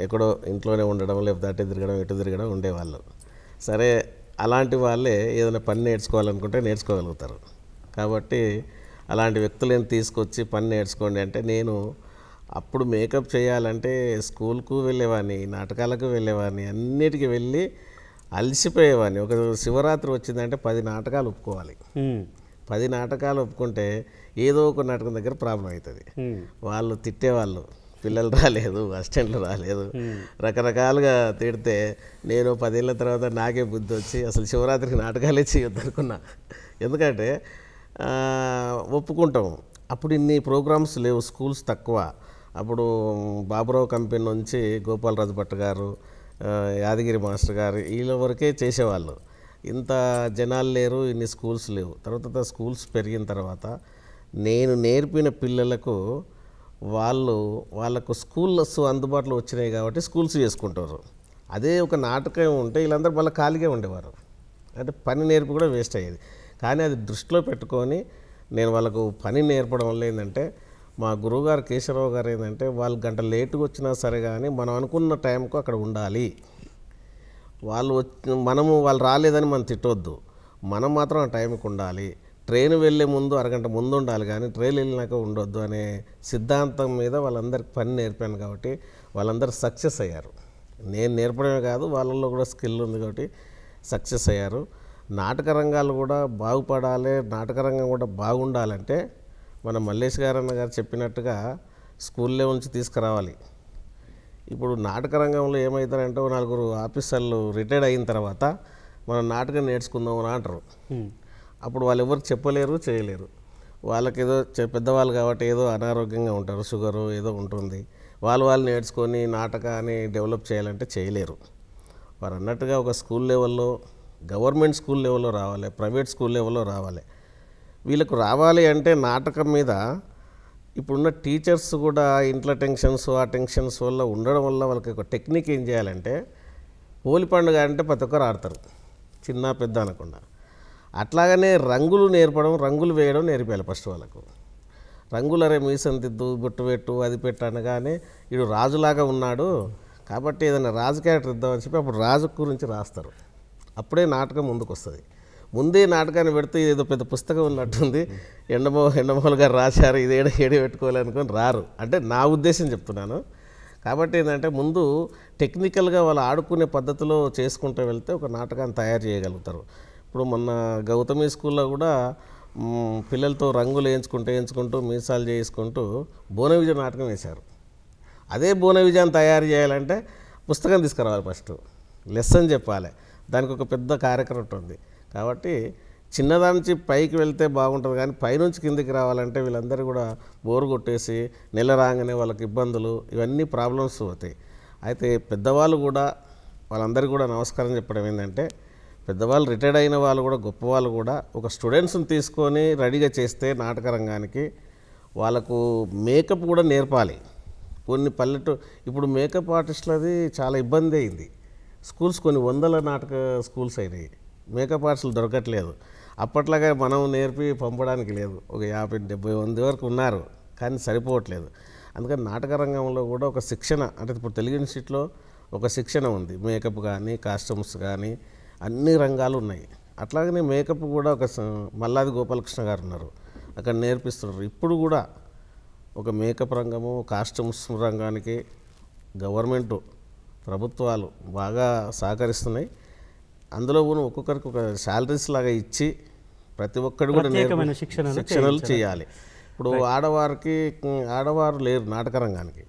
ఎక్కడో ఇంట్లోనే ఉండడం లేకపోతే అటు తిరగడం ఇటు తిరగడం ఉండేవాళ్ళు సరే అలాంటి వాళ్ళే ఏదైనా పని నేర్చుకోవాలనుకుంటే నేర్చుకోగలుగుతారు కాబట్టి అలాంటి వ్యక్తులను తీసుకొచ్చి పని నేర్చుకోండి అంటే నేను అప్పుడు మేకప్ చేయాలంటే స్కూల్కు వెళ్ళేవాడిని నాటకాలకు వెళ్ళేవాడిని అన్నిటికీ వెళ్ళి అలసిపోయేవాడిని ఒక శివరాత్రి వచ్చిందంటే పది నాటకాలు ఒప్పుకోవాలి పది నాటకాలు ఒప్పుకుంటే ఏదో ఒక నాటకం దగ్గర ప్రాబ్లం అవుతుంది వాళ్ళు తిట్టేవాళ్ళు పిల్లలు రాలేదు అసిస్టెంట్లు రాలేదు రకరకాలుగా తిడితే నేను పదేళ్ళ తర్వాత నాకే బుద్ధి వచ్చి అసలు శివరాత్రికి నాటకాలే చేయొద్దనుకున్నా ఎందుకంటే ఒప్పుకుంటాం అప్పుడు ఇన్ని ప్రోగ్రామ్స్ లేవు స్కూల్స్ తక్కువ అప్పుడు బాబురావు కంపెనీ నుంచి గోపాలరాజు భట్ గారు యాదగిరి మాస్టర్ గారు వీళ్ళ వరకే చేసేవాళ్ళు ఇంత జనాలు లేరు ఇన్ని స్కూల్స్ లేవు తర్వాత స్కూల్స్ పెరిగిన తర్వాత నేను నేర్పిన పిల్లలకు వాళ్ళు వాళ్ళకు స్కూల్స్ అందుబాటులో వచ్చినాయి కాబట్టి స్కూల్స్ చేసుకుంటారు అదే ఒక నాటకం ఉంటే వీళ్ళందరూ మళ్ళీ ఖాళీగా ఉండేవారు అంటే పని నేర్పి కూడా వేస్ట్ అయ్యేది కానీ అది దృష్టిలో పెట్టుకొని నేను వాళ్ళకు పని నేర్పడం వల్ల ఏంటంటే మా గురువుగారు కేశవరావు గారు ఏంటంటే వాళ్ళు గంట లేటుగా వచ్చినా సరే కానీ మనం అనుకున్న టైంకు అక్కడ ఉండాలి వాళ్ళు వచ్చి మనము వాళ్ళు రాలేదని మనం తిట్టొద్దు మనం మాత్రం ఆ టైంకి ఉండాలి ట్రైన్ వెళ్ళే ముందు అరగంట ముందు ఉండాలి కానీ ట్రైన్ వెళ్ళినాక ఉండొద్దు అనే సిద్ధాంతం మీద వాళ్ళందరికి పని నేర్పాను కాబట్టి వాళ్ళందరూ సక్సెస్ అయ్యారు నేను నేర్పడమే కాదు వాళ్ళల్లో కూడా స్కిల్ ఉంది కాబట్టి సక్సెస్ అయ్యారు నాటక రంగాలు కూడా బాగుపడాలి నాటక రంగం కూడా బాగుండాలంటే మన మల్లేష్ గారన్న గారు చెప్పినట్టుగా స్కూల్లో ఉంచి తీసుకురావాలి ఇప్పుడు నాటక రంగంలో ఏమవుతారంటే నలుగురు ఆఫీసర్లు రిటైర్డ్ అయిన తర్వాత మనం నాటకం నేర్చుకుందాం అని అంటారు అప్పుడు వాళ్ళు ఎవరు చెప్పలేరు చేయలేరు వాళ్ళకి ఏదో పెద్దవాళ్ళు కాబట్టి ఏదో అనారోగ్యంగా ఉంటారు షుగరు ఏదో ఉంటుంది వాళ్ళు వాళ్ళు నేర్చుకొని నాటకాన్ని డెవలప్ చేయాలంటే చేయలేరు వారు అన్నట్టుగా ఒక స్కూల్ లెవెల్లో గవర్నమెంట్ స్కూల్ లెవెల్లో రావాలి ప్రైవేట్ స్కూల్ లెవెల్లో రావాలి వీళ్ళకు రావాలి అంటే నాటకం మీద ఇప్పుడున్న టీచర్స్ కూడా ఇంట్లో టెన్షన్స్ ఆ టెన్షన్స్ వల్ల ఉండడం వల్ల వాళ్ళకి ఒక టెక్నిక్ ఏం చేయాలంటే హోలీ పండుగ అంటే ప్రతి ఒక్కరు ఆడతారు చిన్న పెద్ద అనకుండా అట్లాగనే రంగులు నేర్పడం రంగులు వేయడం నేర్పేయాలి ఫస్ట్ వాళ్ళకు రంగులు అరే మీసం తిద్దు బొట్టు పెట్టు అది పెట్టు అనగానే వీడు రాజులాగా ఉన్నాడు కాబట్టి ఏదైనా రాజు క్యారెక్టర్ ఇద్దామని చెప్పి అప్పుడు రాజు గురించి రాస్తారు అప్పుడే నాటకం ముందుకు వస్తుంది ముందే నాటకాన్ని పెడితే ఏదో పెద్ద పుస్తకం ఉన్నట్టుంది ఎండమో ఎండమోహన్ గారు రాశారు ఇదే ఏడ పెట్టుకోవాలనుకొని రారు అంటే నా ఉద్దేశం చెప్తున్నాను కాబట్టి ఏంటంటే ముందు టెక్నికల్గా వాళ్ళు ఆడుకునే పద్ధతిలో చేసుకుంటూ వెళ్తే ఒక నాటకాన్ని తయారు చేయగలుగుతారు ఇప్పుడు మొన్న గౌతమి స్కూల్లో కూడా పిల్లలతో రంగులు వేయించుకుంటూ వేయించుకుంటూ మీసాలు చేసుకుంటూ భువనవిజయ నాటకం వేశారు అదే భువనవిజయాన్ని తయారు చేయాలంటే పుస్తకం తీసుకురావాలి ఫస్ట్ లెసన్ చెప్పాలి దానికి ఒక పెద్ద కార్యక్రమం ఉంటుంది కాబట్టి చిన్నదాని నుంచి పైకి వెళ్తే బాగుంటుంది కానీ పైనుంచి కిందికి రావాలంటే వీళ్ళందరూ కూడా బోరు కొట్టేసి నెల రాగానే వాళ్ళకి ఇబ్బందులు ఇవన్నీ ప్రాబ్లమ్స్ అవుతాయి అయితే పెద్దవాళ్ళు కూడా వాళ్ళందరికీ కూడా నమస్కారం చెప్పడం ఏంటంటే పెద్దవాళ్ళు రిటైర్డ్ అయిన వాళ్ళు కూడా గొప్పవాళ్ళు కూడా ఒక స్టూడెంట్స్ని తీసుకొని రెడీగా చేస్తే నాటకరంగానికి వాళ్ళకు మేకప్ కూడా నేర్పాలి కొన్ని పల్లెటూ ఇప్పుడు మేకప్ ఆర్టిస్టులది చాలా ఇబ్బంది అయింది స్కూల్స్ కొన్ని వందల నాటక స్కూల్స్ అయినాయి మేకప్ ఆర్ట్స్లు దొరకట్లేదు అప్పట్లాగా మనం నేర్పి పంపడానికి లేదు ఒక యాభై డెబ్బై మంది వరకు ఉన్నారు కానీ సరిపోవట్లేదు అందుకని నాటక రంగంలో కూడా ఒక శిక్షణ అంటే ఇప్పుడు తెలుగు ఇన్స్టిట్యూట్లో ఒక శిక్షణ ఉంది మేకప్ కానీ కాస్ట్యూమ్స్ కానీ అన్ని రంగాలు ఉన్నాయి అట్లాగనే మేకప్ కూడా ఒక మల్లాది గోపాలకృష్ణ గారు ఉన్నారు అక్కడ నేర్పిస్తున్నారు ఇప్పుడు కూడా ఒక మేకప్ రంగము కాస్ట్యూమ్స్ రంగానికి గవర్నమెంటు ప్రభుత్వాలు బాగా సహకరిస్తున్నాయి అందులో కూడా ఒక్కొక్కరికి ఒక శాలరీస్ లాగా ఇచ్చి ప్రతి ఒక్కరు కూడా శిక్షణ శిక్షణలు చేయాలి ఇప్పుడు ఆడవారికి ఆడవారు లేరు నాటకరంగానికి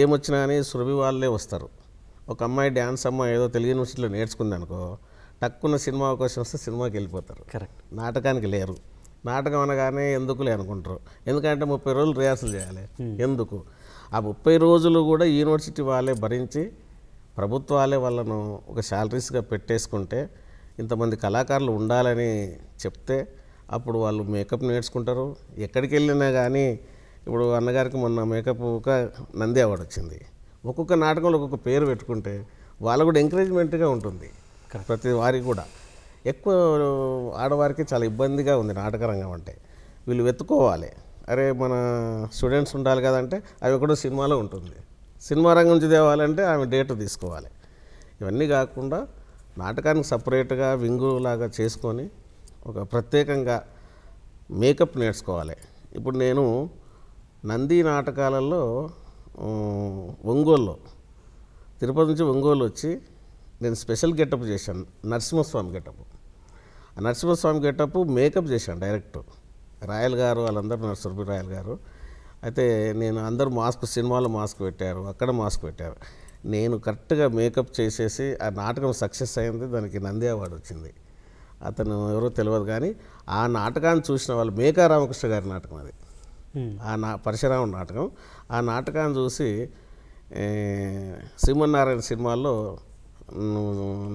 ఏమొచ్చినా కానీ సురభి వాళ్ళే వస్తారు ఒక అమ్మాయి డ్యాన్స్ అమ్మాయి ఏదో తెలుగు యూనివర్సిటీలో నేర్చుకుంది అనుకో టక్కున్న సినిమా అవకాశం వస్తే సినిమాకి వెళ్ళిపోతారు కరెక్ట్ నాటకానికి లేరు నాటకం అనగానే ఎందుకు లే అనుకుంటారు ఎందుకంటే ముప్పై రోజులు రిహార్సల్ చేయాలి hmm. ఎందుకు ఆ ముప్పై రోజులు కూడా యూనివర్సిటీ వాళ్ళే భరించి ప్రభుత్వాలే వాళ్ళను ఒక శాలరీస్గా పెట్టేసుకుంటే ఇంతమంది కళాకారులు ఉండాలని చెప్తే అప్పుడు వాళ్ళు మేకప్ నేర్చుకుంటారు ఎక్కడికి వెళ్ళినా కానీ ఇప్పుడు అన్నగారికి మొన్న మేకప్ ఒక నంది అవార్డు వచ్చింది ఒక్కొక్క నాటకంలో ఒక్కొక్క పేరు పెట్టుకుంటే వాళ్ళు కూడా ఎంకరేజ్మెంట్గా ఉంటుంది ప్రతి వారికి కూడా ఎక్కువ ఆడవారికి చాలా ఇబ్బందిగా ఉంది నాటకరంగం అంటే వీళ్ళు వెతుక్కోవాలి అరే మన స్టూడెంట్స్ ఉండాలి కదంటే అవి కూడా సినిమాలో ఉంటుంది సినిమా రంగం నుంచి తేవాలంటే ఆమె డేట్ తీసుకోవాలి ఇవన్నీ కాకుండా నాటకానికి సపరేట్గా వింగు లాగా చేసుకొని ఒక ప్రత్యేకంగా మేకప్ నేర్చుకోవాలి ఇప్పుడు నేను నంది నాటకాలలో ఒంగోలులో తిరుపతి నుంచి ఒంగోలు వచ్చి నేను స్పెషల్ గెటప్ చేశాను నరసింహస్వామి గెటప్ ఆ నరసింహస్వామి గెటప్ మేకప్ చేశాను డైరెక్ట్ రాయల్ గారు వాళ్ళందరూ నరసింహ రాయల్ గారు అయితే నేను అందరు మాస్క్ సినిమాలో మాస్క్ పెట్టారు అక్కడ మాస్క్ పెట్టారు నేను కరెక్ట్గా మేకప్ చేసేసి ఆ నాటకం సక్సెస్ అయింది దానికి నంది అవార్డు వచ్చింది అతను ఎవరో తెలియదు కానీ ఆ నాటకాన్ని చూసిన వాళ్ళు మేకా రామకృష్ణ గారి నాటకం అది ఆ నా పరశురాముడు నాటకం ఆ నాటకాన్ని చూసి సింహనారాయణ సినిమాల్లో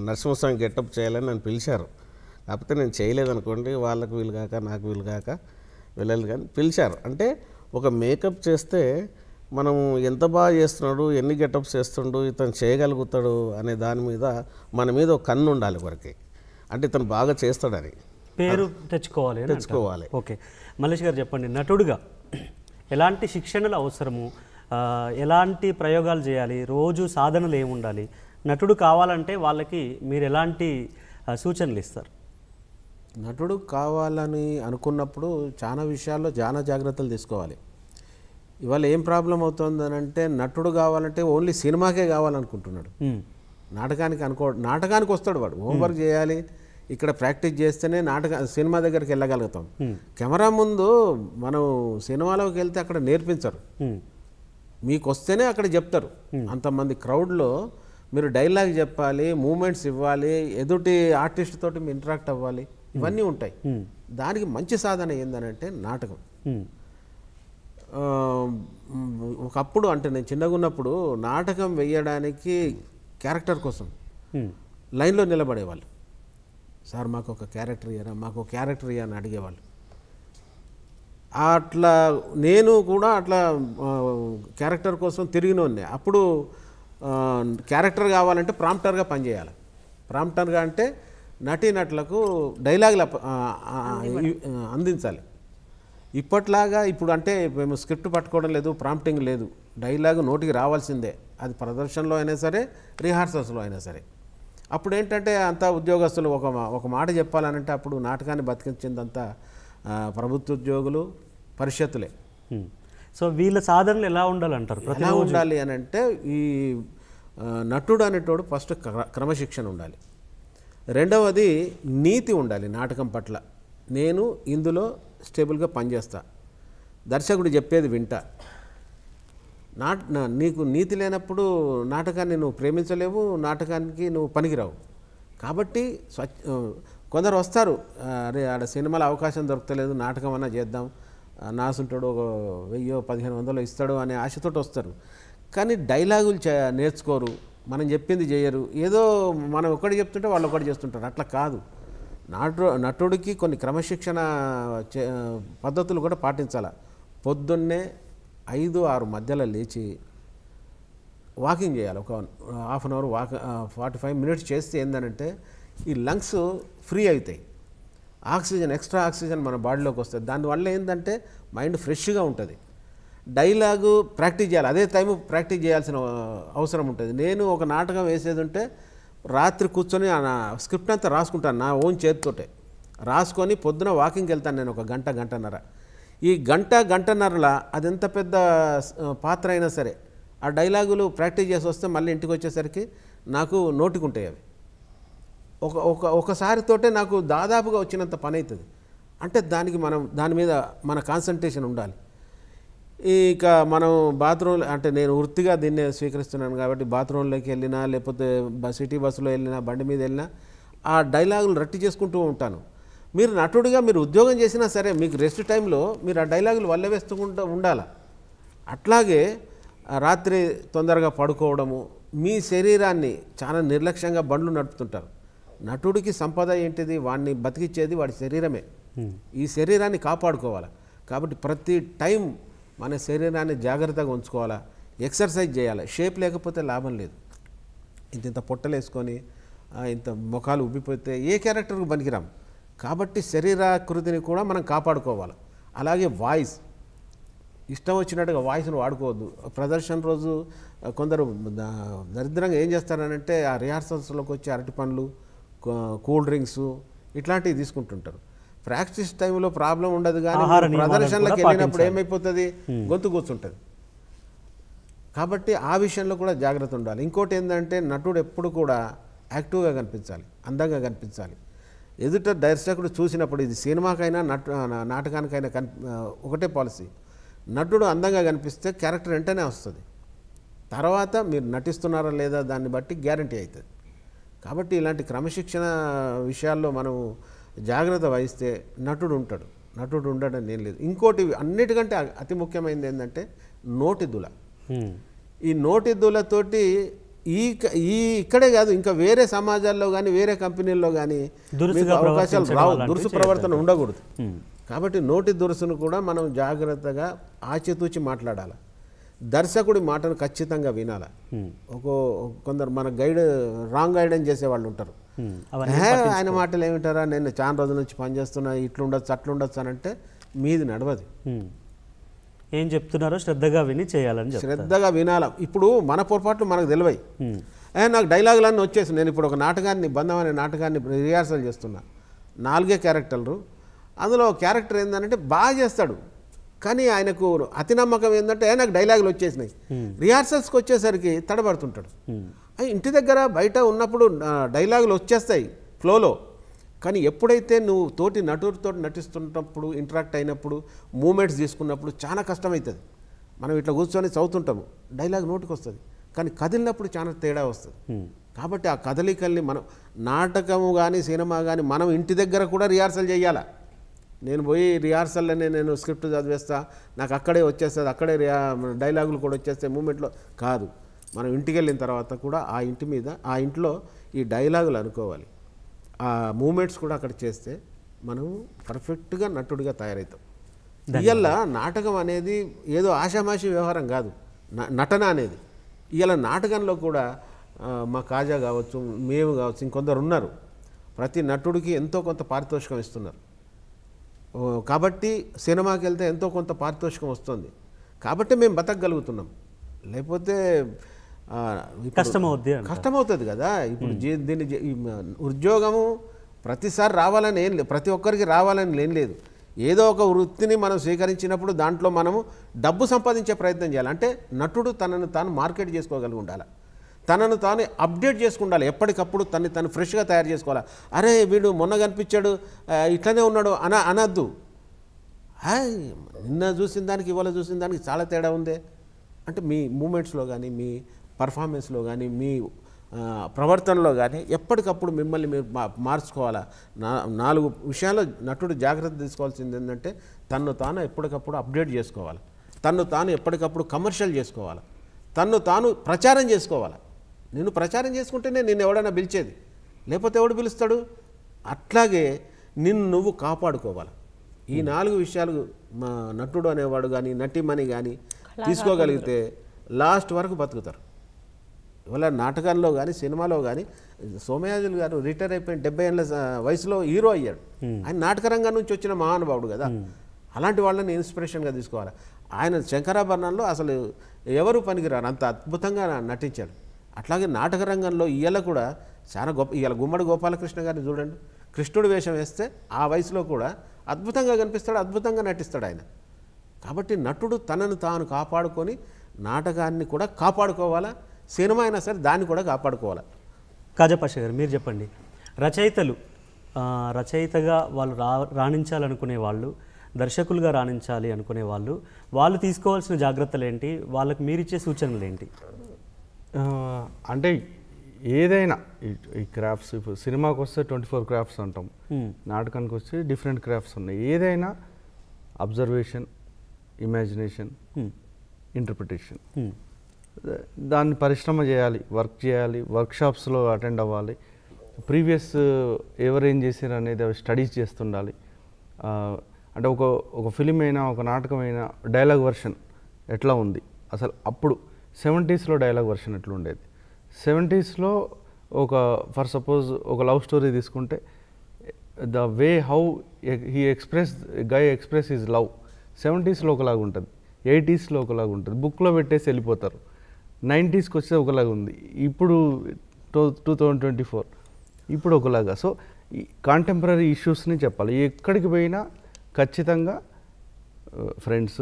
నరసింహస్వామి గెటప్ చేయాలని నన్ను పిలిచారు కాకపోతే నేను చేయలేదనుకోండి వాళ్ళకు వీలుగాక నాకు వీలుగాక వెళ్ళాలి కానీ పిలిచారు అంటే ఒక మేకప్ చేస్తే మనం ఎంత బాగా చేస్తున్నాడు ఎన్ని గెటప్స్ చేస్తుండు ఇతను చేయగలుగుతాడు అనే దాని మీద మన మీద ఒక కన్ను ఉండాలి వరకు అంటే ఇతను బాగా చేస్తాడని పేరు తెచ్చుకోవాలి తెచ్చుకోవాలి ఓకే మల్లేష్ గారు చెప్పండి నటుడుగా ఎలాంటి శిక్షణలు అవసరము ఎలాంటి ప్రయోగాలు చేయాలి రోజు సాధనలు ఏముండాలి నటుడు కావాలంటే వాళ్ళకి మీరు ఎలాంటి సూచనలు ఇస్తారు నటుడు కావాలని అనుకున్నప్పుడు చాలా విషయాల్లో చాలా జాగ్రత్తలు తీసుకోవాలి ఇవాళ ఏం ప్రాబ్లం అని అంటే నటుడు కావాలంటే ఓన్లీ సినిమాకే కావాలనుకుంటున్నాడు నాటకానికి అనుకో నాటకానికి వస్తాడు వాడు హోంవర్క్ చేయాలి ఇక్కడ ప్రాక్టీస్ చేస్తేనే నాటక సినిమా దగ్గరికి వెళ్ళగలుగుతాం కెమెరా ముందు మనం సినిమాలోకి వెళ్తే అక్కడ నేర్పించరు మీకు వస్తేనే అక్కడ చెప్తారు అంతమంది క్రౌడ్లో మీరు డైలాగ్ చెప్పాలి మూమెంట్స్ ఇవ్వాలి ఎదుటి ఆర్టిస్ట్ తోటి మీరు ఇంటరాక్ట్ అవ్వాలి ఇవన్నీ ఉంటాయి దానికి మంచి సాధన ఏందనంటే నాటకం ఒకప్పుడు అంటే నేను చిన్నగా ఉన్నప్పుడు నాటకం వేయడానికి క్యారెక్టర్ కోసం లైన్లో నిలబడేవాళ్ళు సార్ మాకు ఒక క్యారెక్టర్ ఇయ్యారా మాకు ఒక క్యారెక్టర్ ఇయ్యని అడిగేవాళ్ళు అట్లా నేను కూడా అట్లా క్యారెక్టర్ కోసం తిరిగినోన్నే అప్పుడు క్యారెక్టర్ కావాలంటే ప్రాంప్టర్గా పనిచేయాలి ప్రాంప్టర్గా అంటే నటీనటులకు డైలాగులు అందించాలి ఇప్పట్లాగా ఇప్పుడు అంటే మేము స్క్రిప్ట్ పట్టుకోవడం లేదు ప్రాంప్టింగ్ లేదు డైలాగు నోటికి రావాల్సిందే అది ప్రదర్శనలో అయినా సరే రిహార్సల్స్లో అయినా సరే అప్పుడు ఏంటంటే అంతా ఉద్యోగస్తులు ఒక ఒక మాట చెప్పాలనంటే అప్పుడు నాటకాన్ని బతికించిందంతా ప్రభుత్వ ఉద్యోగులు పరిషత్తులే సో వీళ్ళ సాధనలు ఎలా ఉండాలంటారు ఎలా ఉండాలి అని అంటే ఈ నటుడు అనేటోడు ఫస్ట్ క్రమశిక్షణ ఉండాలి రెండవది నీతి ఉండాలి నాటకం పట్ల నేను ఇందులో స్టేబుల్గా పనిచేస్తా దర్శకుడు చెప్పేది వింటా నాట్ నీకు నీతి లేనప్పుడు నాటకాన్ని నువ్వు ప్రేమించలేవు నాటకానికి నువ్వు పనికిరావు కాబట్టి స్వచ్ఛ కొందరు వస్తారు అరే ఆడ సినిమాలో అవకాశం దొరకలేదు నాటకం అన్నా చేద్దాం నాసుంటాడు ఒక వెయ్యో పదిహేను వందలు ఇస్తాడు అనే ఆశతోటి వస్తారు కానీ డైలాగులు నేర్చుకోరు మనం చెప్పింది చేయరు ఏదో మనం ఒకటి చెప్తుంటే వాళ్ళు ఒకటి చేస్తుంటారు అట్లా కాదు నాటు నటుడికి కొన్ని క్రమశిక్షణ పద్ధతులు కూడా పాటించాలి పొద్దున్నే ఐదు ఆరు మధ్యలో లేచి వాకింగ్ చేయాలి ఒక half an hour walk forty five minutes చేస్తే ఏంటంటే ఈ లంగ్స్ ఫ్రీ అవుతాయి ఆక్సిజన్ ఎక్స్ట్రా ఆక్సిజన్ మన బాడీలోకి వస్తుంది దానివల్ల ఏంటంటే మైండ్ ఫ్రెష్గా ఉంటుంది డైలాగు ప్రాక్టీస్ చేయాలి అదే టైం ప్రాక్టీస్ చేయాల్సిన అవసరం ఉంటుంది నేను ఒక నాటకం వేసేది ఉంటే రాత్రి కూర్చొని నా స్క్రిప్ట్ అంతా రాసుకుంటాను నా ఓన్ చేతితోటే రాసుకొని పొద్దున వాకింగ్కి వెళ్తాను నేను ఒక గంట గంటన్నర ఈ గంట గంటన్నరలా అది ఎంత పెద్ద పాత్ర అయినా సరే ఆ డైలాగులు ప్రాక్టీస్ చేసి వస్తే మళ్ళీ ఇంటికి వచ్చేసరికి నాకు ఉంటాయి అవి ఒక ఒక ఒకసారితోటే నాకు దాదాపుగా వచ్చినంత పని అవుతుంది అంటే దానికి మనం దాని మీద మన కాన్సన్ట్రేషన్ ఉండాలి ఇక మనం బాత్రూమ్ అంటే నేను వృత్తిగా దీన్ని స్వీకరిస్తున్నాను కాబట్టి బాత్రూంలోకి వెళ్ళినా లేకపోతే సిటీ బస్సులో వెళ్ళినా బండి మీద వెళ్ళినా ఆ డైలాగులు రట్టి చేసుకుంటూ ఉంటాను మీరు నటుడిగా మీరు ఉద్యోగం చేసినా సరే మీకు రెస్ట్ టైంలో మీరు ఆ డైలాగులు వల్ల వేస్తుకుంటూ ఉండాలి అట్లాగే రాత్రి తొందరగా పడుకోవడము మీ శరీరాన్ని చాలా నిర్లక్ష్యంగా బండ్లు నడుపుతుంటారు నటుడికి సంపద ఏంటిది వాడిని బతికిచ్చేది వాడి శరీరమే ఈ శరీరాన్ని కాపాడుకోవాలి కాబట్టి ప్రతి టైం మన శరీరాన్ని జాగ్రత్తగా ఉంచుకోవాలా ఎక్సర్సైజ్ చేయాలి షేప్ లేకపోతే లాభం లేదు ఇంత ఇంత పొట్టలేసుకొని ఇంత ముఖాలు ఉబ్బిపోతే ఏ క్యారెక్టర్కి పనికిరాం కాబట్టి శరీరాకృతిని కూడా మనం కాపాడుకోవాలి అలాగే వాయిస్ ఇష్టం వచ్చినట్టుగా వాయిస్ను వాడుకోవద్దు ప్రదర్శన రోజు కొందరు దరిద్రంగా ఏం చేస్తారనంటే ఆ రిహార్సల్స్లోకి వచ్చి అరటి పండ్లు కూల్ డ్రింక్స్ ఇట్లాంటివి తీసుకుంటుంటారు ప్రాక్టీస్ టైంలో ప్రాబ్లం ఉండదు కానీ ప్రదర్శనలకు వెళ్ళినప్పుడు ఏమైపోతుంది గొంతు కూర్చుంటుంది కాబట్టి ఆ విషయంలో కూడా జాగ్రత్త ఉండాలి ఇంకోటి ఏంటంటే నటుడు ఎప్పుడు కూడా యాక్టివ్గా కనిపించాలి అందంగా కనిపించాలి ఎదుట దర్శకుడు చూసినప్పుడు ఇది సినిమాకైనా నటు నాటకానికైనా కని ఒకటే పాలసీ నటుడు అందంగా కనిపిస్తే క్యారెక్టర్ వెంటనే వస్తుంది తర్వాత మీరు నటిస్తున్నారా లేదా దాన్ని బట్టి గ్యారంటీ అవుతుంది కాబట్టి ఇలాంటి క్రమశిక్షణ విషయాల్లో మనం జాగ్రత్త వహిస్తే నటుడు ఉంటాడు నటుడు ఉండడం ఏం లేదు ఇంకోటి అన్నిటికంటే అతి ముఖ్యమైనది ఏంటంటే నోటిదుల ఈ నోటిదులతోటి ఈ ఈ ఇక్కడే కాదు ఇంకా వేరే సమాజాల్లో కానీ వేరే కంపెనీల్లో కానీ అవకాశాలు రావు దురుసు ప్రవర్తన ఉండకూడదు కాబట్టి నోటి దురుసును కూడా మనం జాగ్రత్తగా ఆచితూచి మాట్లాడాలి దర్శకుడి మాటను ఖచ్చితంగా వినాలి ఒక కొందరు మన గైడ్ రాంగ్ గైడెన్స్ చేసేవాళ్ళు ఉంటారు ఆయన మాటలు ఏమిటారా నేను చాలా రోజుల నుంచి పనిచేస్తున్నా ఇట్లుండొచ్చు అట్లుండొచ్చు అని అంటే మీది నడవది ఏం చెప్తున్నారో శ్రద్ధగా విని చేయాలని శ్రద్ధగా వినాల ఇప్పుడు మన పొరపాట్లు మనకు తెలివై నాకు డైలాగులన్నీ వచ్చేసి నేను ఇప్పుడు ఒక నాటకాన్ని బంధం అనే నాటకాన్ని రిహార్సల్ చేస్తున్నా నాలుగే క్యారెక్టర్లు అందులో క్యారెక్టర్ ఏంటంటే బాగా చేస్తాడు కానీ ఆయనకు అతి నమ్మకం ఏంటంటే ఆయనకు డైలాగులు వచ్చేసినాయి రిహార్సల్స్కి వచ్చేసరికి తడబడుతుంటాడు ఇంటి దగ్గర బయట ఉన్నప్పుడు డైలాగులు వచ్చేస్తాయి ఫ్లోలో కానీ ఎప్పుడైతే నువ్వు తోటి నటుడితో నటిస్తున్నప్పుడు ఇంటరాక్ట్ అయినప్పుడు మూమెంట్స్ తీసుకున్నప్పుడు చాలా కష్టమవుతుంది మనం ఇట్లా కూర్చొని చదువుతుంటాము డైలాగ్ నోటికి వస్తుంది కానీ కదిలినప్పుడు చాలా తేడా వస్తుంది కాబట్టి ఆ కదలికల్ని మనం నాటకము కానీ సినిమా కానీ మనం ఇంటి దగ్గర కూడా రిహార్సల్ చేయాలా నేను పోయి రిహార్సల్లోనే నేను స్క్రిప్ట్ చదివేస్తా నాకు అక్కడే వచ్చేస్తుంది అక్కడే డైలాగులు కూడా వచ్చేస్తాయి మూమెంట్లో కాదు మనం ఇంటికి వెళ్ళిన తర్వాత కూడా ఆ ఇంటి మీద ఆ ఇంట్లో ఈ డైలాగులు అనుకోవాలి ఆ మూమెంట్స్ కూడా అక్కడ చేస్తే మనం పర్ఫెక్ట్గా నటుడిగా తయారవుతాం ఇవాళ నాటకం అనేది ఏదో ఆషామాషి వ్యవహారం కాదు నటన అనేది ఇవాళ నాటకంలో కూడా మా కాజా కావచ్చు మేము కావచ్చు ఇంకొందరు ఉన్నారు ప్రతి నటుడికి ఎంతో కొంత పారితోషికం ఇస్తున్నారు కాబట్టి సినిమాకి వెళ్తే ఎంతో కొంత పారితోషికం వస్తుంది కాబట్టి మేము బతకగలుగుతున్నాం లేకపోతే కష్టమవుద్ది కష్టమవుతుంది కదా ఇప్పుడు దీన్ని ఉద్యోగము ప్రతిసారి రావాలని ఏం లేదు ప్రతి ఒక్కరికి రావాలని ఏం లేదు ఏదో ఒక వృత్తిని మనం స్వీకరించినప్పుడు దాంట్లో మనము డబ్బు సంపాదించే ప్రయత్నం చేయాలి అంటే నటుడు తనను తాను మార్కెట్ చేసుకోగలిగి ఉండాలి తనను తాను అప్డేట్ చేసుకుండాలి ఎప్పటికప్పుడు తను తను ఫ్రెష్గా తయారు చేసుకోవాలి అరే వీడు మొన్న కనిపించాడు ఇట్లనే ఉన్నాడు అన అనద్దు హాయ్ నిన్న చూసిన దానికి ఇవాళ చూసిన దానికి చాలా తేడా ఉంది అంటే మీ మూమెంట్స్లో కానీ మీ పర్ఫార్మెన్స్లో కానీ మీ ప్రవర్తనలో కానీ ఎప్పటికప్పుడు మిమ్మల్ని మీరు మార్చుకోవాలా నాలుగు విషయాల్లో నటుడు జాగ్రత్త తీసుకోవాల్సింది ఏంటంటే తను తాను ఎప్పటికప్పుడు అప్డేట్ చేసుకోవాలి తను తాను ఎప్పటికప్పుడు కమర్షియల్ చేసుకోవాలి తను తాను ప్రచారం చేసుకోవాలి నేను ప్రచారం చేసుకుంటేనే నేను ఎవడైనా పిలిచేది లేకపోతే ఎవడు పిలుస్తాడు అట్లాగే నిన్ను నువ్వు కాపాడుకోవాలి ఈ నాలుగు విషయాలు మా నటుడు అనేవాడు కానీ నటిమని కానీ తీసుకోగలిగితే లాస్ట్ వరకు బతుకుతారు ఇవాళ నాటకాల్లో కానీ సినిమాలో కానీ సోమయాజులు గారు రిటైర్ అయిపోయిన డెబ్బై ఏళ్ళ వయసులో హీరో అయ్యాడు ఆయన నాటక రంగం నుంచి వచ్చిన మహానుభావుడు కదా అలాంటి వాళ్ళని ఇన్స్పిరేషన్గా తీసుకోవాలి ఆయన శంకరాభరణంలో అసలు ఎవరు పనికిరారు అంత అద్భుతంగా నటించాడు అట్లాగే నాటక రంగంలో ఇయ్యాల కూడా చాలా గొప్ప ఇవాళ గుమ్మడి గోపాలకృష్ణ గారిని చూడండి కృష్ణుడు వేషం వేస్తే ఆ వయసులో కూడా అద్భుతంగా కనిపిస్తాడు అద్భుతంగా నటిస్తాడు ఆయన కాబట్టి నటుడు తనను తాను కాపాడుకొని నాటకాన్ని కూడా కాపాడుకోవాలా సినిమా అయినా సరే దాన్ని కూడా కాపాడుకోవాలి కాజపాష గారు మీరు చెప్పండి రచయితలు రచయితగా వాళ్ళు రా రాణించాలనుకునే వాళ్ళు దర్శకులుగా రాణించాలి అనుకునే వాళ్ళు వాళ్ళు తీసుకోవాల్సిన జాగ్రత్తలు ఏంటి వాళ్ళకి మీరిచ్చే సూచనలు ఏంటి అంటే ఏదైనా ఈ క్రాఫ్ట్స్ ఇప్పుడు సినిమాకి వస్తే ట్వంటీ ఫోర్ క్రాఫ్ట్స్ అంటాం నాటకానికి వచ్చి డిఫరెంట్ క్రాఫ్ట్స్ ఉన్నాయి ఏదైనా అబ్జర్వేషన్ ఇమాజినేషన్ ఇంటర్ప్రిటేషన్ దాన్ని పరిశ్రమ చేయాలి వర్క్ చేయాలి వర్క్షాప్స్లో అటెండ్ అవ్వాలి ప్రీవియస్ ఎవరేం చేసారు అనేది అవి స్టడీస్ చేస్తుండాలి అంటే ఒక ఒక ఫిలిం అయినా ఒక నాటకమైనా డైలాగ్ వర్షన్ ఎట్లా ఉంది అసలు అప్పుడు సెవెంటీస్లో డైలాగ్ వర్షన్ ఎట్లా ఉండేది సెవెంటీస్లో ఒక ఫర్ సపోజ్ ఒక లవ్ స్టోరీ తీసుకుంటే the way how he express guy express is love సెవెంటీస్లో ఒకలాగా ఉంటుంది ఎయిటీస్లో ఒకలాగా ఉంటుంది బుక్లో పెట్టేసి వెళ్ళిపోతారు నైంటీస్కి వస్తే ఒకలాగా ఉంది ఇప్పుడు two two thousand twenty four ఇప్పుడు ఒకలాగా సో కాంటెంపరీ ఇష్యూస్ని చెప్పాలి ఎక్కడికి పోయినా ఖచ్చితంగా friends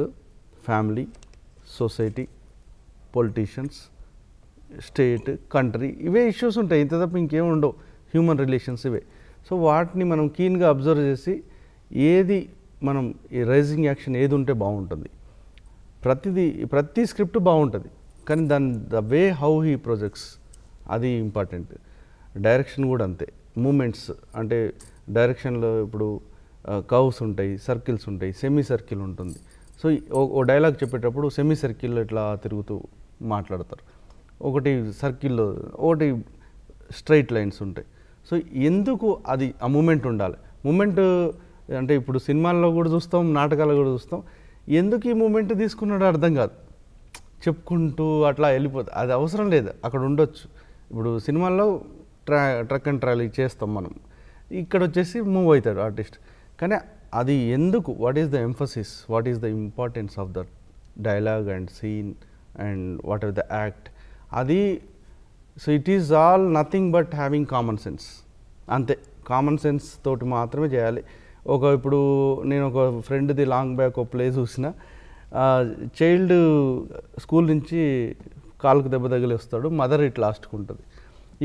family society politicians state country ఇవే ఇష్యూస్ ఉంటాయి ఇంత తప్ప ఇంకేముండవు హ్యూమన్ రిలేషన్స్ ఇవే సో వాటిని మనం క్లీన్గా అబ్జర్వ్ చేసి ఏది మనం ఈ రైజింగ్ యాక్షన్ ఏది ఉంటే బాగుంటుంది ప్రతిదీ ప్రతి స్క్రిప్ట్ బాగుంటుంది కానీ దాని the way how he projects అది ఇంపార్టెంట్ డైరెక్షన్ కూడా అంతే మూమెంట్స్ అంటే డైరెక్షన్లో ఇప్పుడు కవ్స్ ఉంటాయి సర్కిల్స్ ఉంటాయి సెమీ సర్కిల్ ఉంటుంది సో ఓ డైలాగ్ చెప్పేటప్పుడు సెమీ సర్కిల్లో ఇట్లా తిరుగుతూ మాట్లాడతారు ఒకటి సర్కిల్లో ఒకటి స్ట్రైట్ లైన్స్ ఉంటాయి సో ఎందుకు అది ఆ మూమెంట్ ఉండాలి మూమెంట్ అంటే ఇప్పుడు సినిమాల్లో కూడా చూస్తాం నాటకాల్లో కూడా చూస్తాం ఎందుకు ఈ మూమెంట్ తీసుకున్నాడో అర్థం కాదు చెప్పుకుంటూ అట్లా వెళ్ళిపోతుంది అది అవసరం లేదు అక్కడ ఉండొచ్చు ఇప్పుడు సినిమాల్లో ట్రా ట్రక్ అండ్ ట్రాలీ చేస్తాం మనం ఇక్కడ వచ్చేసి మూవ్ అవుతాడు ఆర్టిస్ట్ కానీ అది ఎందుకు what is the emphasis what is the importance of the dialogue and scene and what are the act అది so it is all nothing but having common sense అంతే కామన్ సెన్స్ తోటి మాత్రమే చేయాలి ఒక ఇప్పుడు నేను ఒక ఫ్రెండ్ది లాంగ్ బ్యాక్ ఒక ప్లే చూసిన చైల్డ్ స్కూల్ నుంచి కాలుకు దెబ్బ తగిలేస్తాడు మదర్ ఇట్లా ఉంటుంది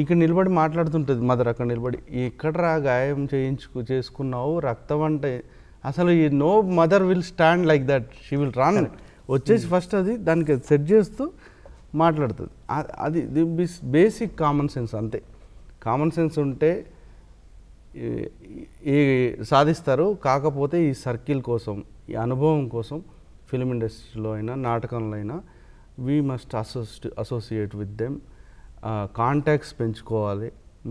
ఇక్కడ నిలబడి మాట్లాడుతుంటుంది మదర్ అక్కడ నిలబడి ఎక్కడరా గాయం చేయించుకు చేసుకున్నావు రక్తం అంటే అసలు ఈ no mother will stand like that she will ran వచ్చేసి hmm. ఫస్ట్ అది దానికి సెట్ చేస్తూ మాట్లాడుతుంది అది బేసిక్ కామన్ సెన్స్ అంతే కామన్ సెన్స్ ఉంటే ఈ సాధిస్తారు కాకపోతే ఈ సర్కిల్ కోసం ఈ అనుభవం కోసం ఫిలిం ఇండస్ట్రీలో అయినా నాటకంలో అయినా we must asso associate with them contacts పెంచుకోవాలి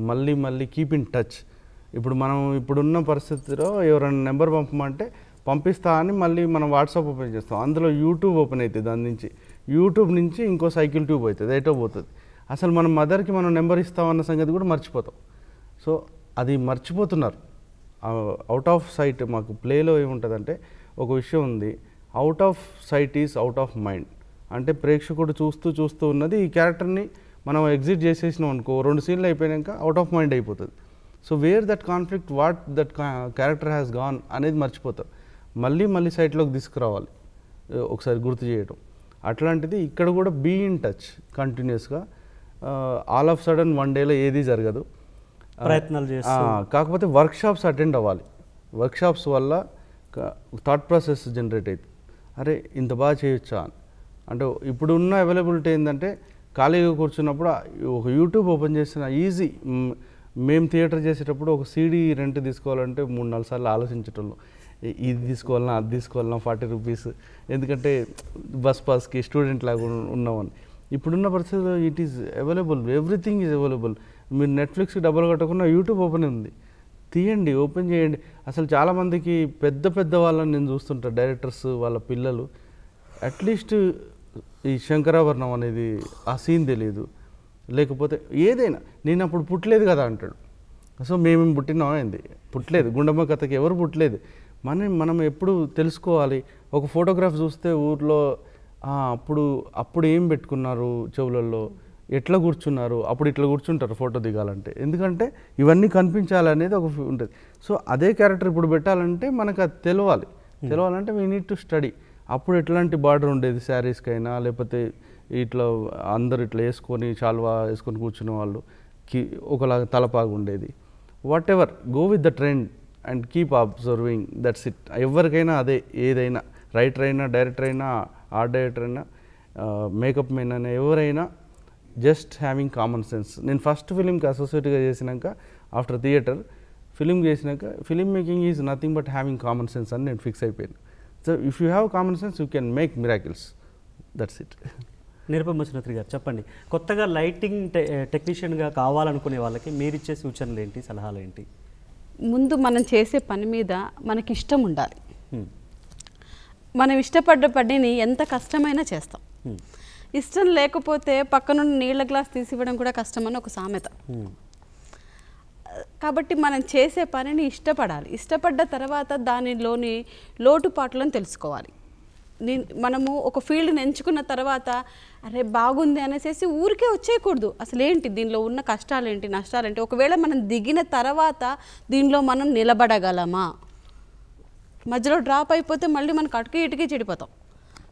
మళ్ళీ మళ్ళీ కీప్ ఇన్ టచ్ ఇప్పుడు మనం ఇప్పుడున్న పరిస్థితిలో ఎవరైనా నెంబర్ పంపమంటే పంపిస్తా అని మళ్ళీ మనం వాట్సాప్ ఓపెన్ చేస్తాం అందులో యూట్యూబ్ ఓపెన్ అవుతుంది దాని నుంచి యూట్యూబ్ నుంచి ఇంకో సైకిల్ ట్యూబ్ అవుతుంది ఎటో పోతుంది అసలు మన మదర్కి మనం నెంబర్ ఇస్తామన్న సంగతి కూడా మర్చిపోతాం సో అది మర్చిపోతున్నారు అవుట్ ఆఫ్ సైట్ మాకు ప్లేలో ఏముంటుందంటే ఒక విషయం ఉంది out of sight is out of mind అంటే ప్రేక్షకుడు చూస్తూ చూస్తూ ఉన్నది ఈ క్యారెక్టర్ని మనం ఎగ్జిట్ చేసేసినాం అనుకో రెండు సీన్లు అయిపోయాక అవుట్ ఆఫ్ మైండ్ అయిపోతుంది so where that conflict what that character has gone అనేది మర్చిపోతాం మళ్ళీ మళ్ళీ సైట్లోకి తీసుకురావాలి ఒకసారి గుర్తు చేయడం అట్లాంటిది ఇక్కడ కూడా బీ ఇన్ టచ్ కంటిన్యూస్గా ఆల్ ఆఫ్ సడన్ వన్ డేలో ఏది జరగదు ప్రయత్నాలు చేస్తాం కాకపోతే వర్క్షాప్స్ అటెండ్ అవ్వాలి వర్క్షాప్స్ వల్ల థాట్ ప్రాసెస్ జనరేట్ అవుతుంది అరే ఇంత బాగా చేయొచ్చా అని అంటే ఇప్పుడున్న అవైలబిలిటీ ఏంటంటే ఖాళీగా కూర్చున్నప్పుడు ఒక యూట్యూబ్ ఓపెన్ చేసిన ఈజీ మేము థియేటర్ చేసేటప్పుడు ఒక సీడీ రెంట్ తీసుకోవాలంటే మూడు నాలుగు సార్లు ఆలోచించటంలో ఇది తీసుకోవాలన్నా అది తీసుకోవాలన్నా ఫార్టీ రూపీస్ ఎందుకంటే బస్ పాస్కి స్టూడెంట్ లాగా ఉన్నామని ఇప్పుడున్న పరిస్థితిలో it is available everything is available మీరు నెట్ఫ్లిక్స్ డబ్బులు కట్టకుండా యూట్యూబ్ ఓపెన్ ఉంది తీయండి ఓపెన్ చేయండి అసలు చాలామందికి పెద్ద పెద్ద వాళ్ళని నేను చూస్తుంటా డైరెక్టర్స్ వాళ్ళ పిల్లలు అట్లీస్ట్ ఈ శంకరాభరణం అనేది ఆ సీన్ తెలియదు లేకపోతే ఏదైనా నేను అప్పుడు పుట్టలేదు కదా అంటాడు సో మేమేం పుట్టినామైంది పుట్టలేదు గుండమ్మ కథకి ఎవరు పుట్టలేదు మనం మనం ఎప్పుడు తెలుసుకోవాలి ఒక ఫోటోగ్రాఫ్ చూస్తే ఊర్లో అప్పుడు అప్పుడు ఏం పెట్టుకున్నారు చెవులలో ఎట్లా కూర్చున్నారు అప్పుడు ఇట్లా కూర్చుంటారు ఫోటో దిగాలంటే ఎందుకంటే ఇవన్నీ కనిపించాలనేది ఒక ఉంటుంది సో అదే క్యారెక్టర్ ఇప్పుడు పెట్టాలంటే మనకు అది తెలవాలి hmm. తెలవాలంటే వీ నీడ్ టు స్టడీ అప్పుడు ఎట్లాంటి బార్డర్ ఉండేది శారీస్కి అయినా లేకపోతే ఇట్లా అందరు ఇట్లా వేసుకొని చాలువా వేసుకొని కూర్చున్న వాళ్ళు కి ఒకలాగా తలపాగు ఉండేది whatever go with the trend and keep observing that's it ఎవరికైనా అదే ఏదైనా రైటర్ అయినా డైరెక్టర్ అయినా ఆర్ట్ డైరెక్టర్ అయినా మేకప్ మెన్ అయినా ఎవరైనా జస్ట్ హ్యావింగ్ కామన్ సెన్స్ నేను ఫస్ట్ ఫిలింకి అసోసియేట్గా చేసినాక ఆఫ్టర్ థియేటర్ ఫిలిం చేసినాక film making is nothing but having common sense అని నేను ఫిక్స్ అయిపోయాను so if you have common sense you can make miracles that's it నిరపమచనత్రి గారు చెప్పండి కొత్తగా లైటింగ్ టె టెక్నీషియన్గా కావాలనుకునే వాళ్ళకి మీరిచ్చే సూచనలు ఏంటి సలహాలు ఏంటి ముందు మనం చేసే పని మీద మనకి ఇష్టం ఉండాలి మనం ఇష్టపడ్డ పనిని ఎంత కష్టమైనా చేస్తాం ఇష్టం లేకపోతే పక్కనున్న నీళ్ళ గ్లాస్ తీసివ్వడం కూడా కష్టమని ఒక సామెత కాబట్టి మనం చేసే పనిని ఇష్టపడాలి ఇష్టపడ్డ తర్వాత దానిలోని లోటుపాట్లను తెలుసుకోవాలి మనము ఒక ఫీల్డ్ని ఎంచుకున్న తర్వాత అరే బాగుంది అనేసి ఊరికే వచ్చేయకూడదు అసలు ఏంటి దీనిలో ఉన్న కష్టాలు ఏంటి నష్టాలు ఏంటి ఒకవేళ మనం దిగిన తర్వాత దీనిలో మనం నిలబడగలమా మధ్యలో డ్రాప్ అయిపోతే మళ్ళీ మనకు అటుకి ఇటుకే చెడిపోతాం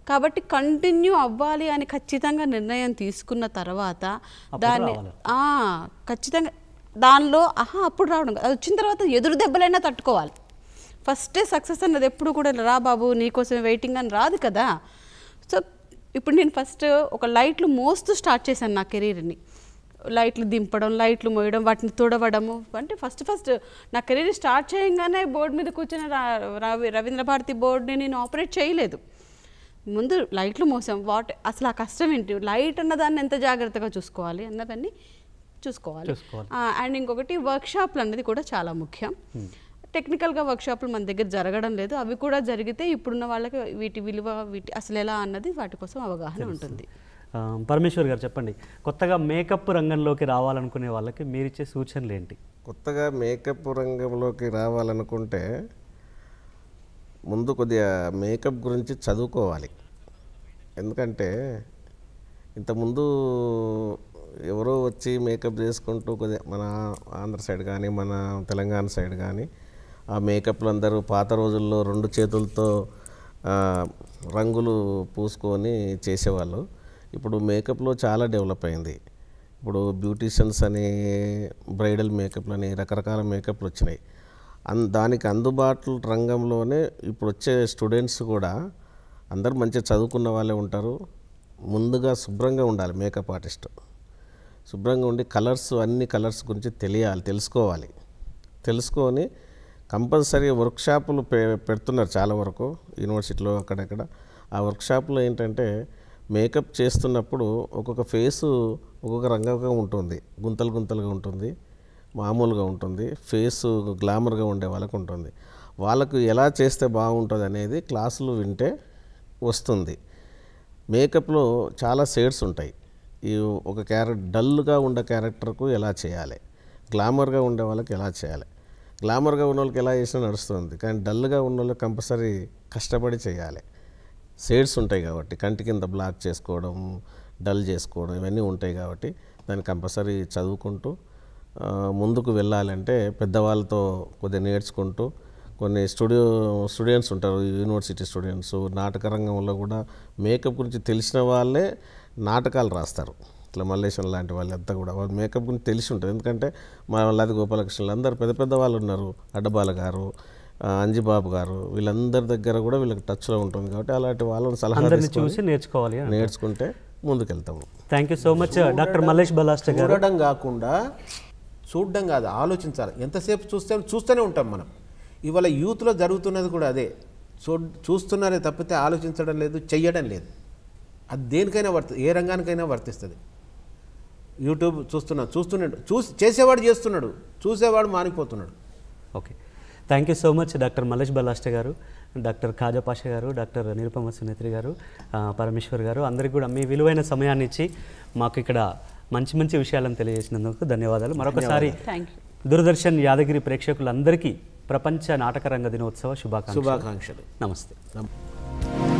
కాబట్టి కంటిన్యూ అవ్వాలి అని ఖచ్చితంగా నిర్ణయం తీసుకున్న తర్వాత దాన్ని ఖచ్చితంగా దానిలో ఆహా అప్పుడు రావడం అది వచ్చిన తర్వాత ఎదురు దెబ్బలైనా తట్టుకోవాలి ఫస్టే సక్సెస్ అన్నది ఎప్పుడు కూడా రా బాబు నీకోసం వెయిటింగ్ అని రాదు కదా సో ఇప్పుడు నేను ఫస్ట్ ఒక లైట్లు మోస్తూ స్టార్ట్ చేశాను నా కెరీర్ని లైట్లు దింపడం లైట్లు మోయడం వాటిని తుడవడము అంటే ఫస్ట్ ఫస్ట్ నా కెరీర్ స్టార్ట్ చేయంగానే బోర్డు మీద కూర్చొని రవి రవీంద్ర భారతి బోర్డుని నేను ఆపరేట్ చేయలేదు ముందు లైట్లు మోసాం వాట్ అసలు ఆ కష్టం ఏంటి లైట్ అన్నదాన్ని ఎంత జాగ్రత్తగా చూసుకోవాలి అన్నదాన్ని చూసుకోవాలి అండ్ ఇంకొకటి వర్క్షాప్లు అనేది కూడా చాలా ముఖ్యం టెక్నికల్గా వర్క్షాప్లు మన దగ్గర జరగడం లేదు అవి కూడా జరిగితే ఇప్పుడున్న వాళ్ళకి వీటి విలువ వీటి అసలు ఎలా అన్నది వాటి కోసం అవగాహన ఉంటుంది పరమేశ్వర్ గారు చెప్పండి కొత్తగా మేకప్ రంగంలోకి రావాలనుకునే వాళ్ళకి మీరిచ్చే సూచనలు ఏంటి కొత్తగా మేకప్ రంగంలోకి రావాలనుకుంటే ముందు కొద్దిగా మేకప్ గురించి చదువుకోవాలి ఎందుకంటే ఇంతకుముందు ఎవరో వచ్చి మేకప్ చేసుకుంటూ కొద్దిగా మన ఆంధ్ర సైడ్ కానీ మన తెలంగాణ సైడ్ కానీ ఆ మేకప్లు అందరూ పాత రోజుల్లో రెండు చేతులతో రంగులు పూసుకొని చేసేవాళ్ళు ఇప్పుడు మేకప్లో చాలా డెవలప్ అయింది ఇప్పుడు బ్యూటీషియన్స్ అని బ్రైడల్ మేకప్లు అని రకరకాల మేకప్లు వచ్చినాయి అన్ దానికి అందుబాటు రంగంలోనే ఇప్పుడు వచ్చే స్టూడెంట్స్ కూడా అందరు మంచిగా చదువుకున్న వాళ్ళే ఉంటారు ముందుగా శుభ్రంగా ఉండాలి మేకప్ ఆర్టిస్ట్ శుభ్రంగా ఉండి కలర్స్ అన్ని కలర్స్ గురించి తెలియాలి తెలుసుకోవాలి తెలుసుకొని కంపల్సరీ వర్క్షాపులు పె పెడుతున్నారు చాలా వరకు యూనివర్సిటీలో అక్కడక్కడ ఆ వర్క్షాప్లో ఏంటంటే మేకప్ చేస్తున్నప్పుడు ఒక్కొక్క ఫేసు ఒక్కొక్క రంగంగా ఉంటుంది గుంతలు గుంతలుగా ఉంటుంది మామూలుగా ఉంటుంది ఫేస్ గ్లామర్గా ఉండే వాళ్ళకు ఉంటుంది వాళ్ళకు ఎలా చేస్తే బాగుంటుంది అనేది క్లాసులు వింటే వస్తుంది మేకప్లో చాలా షేడ్స్ ఉంటాయి ఈ ఒక క్యారెక్టర్ డల్గా ఉండే క్యారెక్టర్కు ఎలా చేయాలి గ్లామర్గా ఉండే వాళ్ళకి ఎలా చేయాలి గ్లామర్గా ఉన్న వాళ్ళకి ఎలా చేసినా నడుస్తుంది కానీ డల్గా ఉన్న వాళ్ళకి కంపల్సరీ కష్టపడి చేయాలి షేడ్స్ ఉంటాయి కాబట్టి కంటి కింద బ్లాక్ చేసుకోవడం డల్ చేసుకోవడం ఇవన్నీ ఉంటాయి కాబట్టి దాన్ని కంపల్సరీ చదువుకుంటూ ముందుకు వెళ్ళాలంటే పెద్దవాళ్ళతో కొద్దిగా నేర్చుకుంటూ కొన్ని స్టూడియో స్టూడెంట్స్ ఉంటారు యూనివర్సిటీ స్టూడెంట్స్ నాటక రంగంలో కూడా మేకప్ గురించి తెలిసిన వాళ్ళే నాటకాలు రాస్తారు ఇట్లా మల్లేశ్వరం లాంటి వాళ్ళంతా కూడా వాళ్ళు మేకప్ గురించి తెలిసి ఉంటుంది ఎందుకంటే మా వాళ్ళది గోపాలకృష్ణలు అందరు పెద్ద పెద్ద వాళ్ళు ఉన్నారు అడ్డబాల గారు అంజిబాబు గారు వీళ్ళందరి దగ్గర కూడా వీళ్ళకి టచ్లో ఉంటుంది కాబట్టి అలాంటి వాళ్ళని సలహా చూసి నేర్చుకోవాలి నేర్చుకుంటే ముందుకెళ్తాము thank you so much doctor Mallesh బలాస్ట గారు కాకుండా చూడడం కాదు ఆలోచించాలి ఎంతసేపు చూస్తే చూస్తూనే ఉంటాం మనం ఇవాళ యూత్లో జరుగుతున్నది కూడా అదే చూ చూస్తున్నారే తప్పితే ఆలోచించడం లేదు చెయ్యడం లేదు అది దేనికైనా వర్తి ఏ రంగానికైనా వర్తిస్తుంది యూట్యూబ్ చూస్తున్నా చూస్తున్నాడు చూసి చేసేవాడు చేస్తున్నాడు చూసేవాడు మానిపోతున్నాడు okay thank you so much doctor Mallesh బలాష్ట గారు డాక్టర్ కాజపాష గారు డాక్టర్ నిరుపమ సునేత్రి గారు పరమేశ్వర్ గారు అందరికీ కూడా మీ విలువైన సమయాన్ని ఇచ్చి మాకు ఇక్కడ మంచి మంచి విషయాలను తెలియజేసినందుకు ధన్యవాదాలు మరొకసారి దూరదర్శన్ యాదగిరి ప్రేక్షకులందరికీ ప్రపంచ నాటకరంగ దినోత్సవ శుభాకాంక్షలు శుభాకాంక్షలు నమస్తే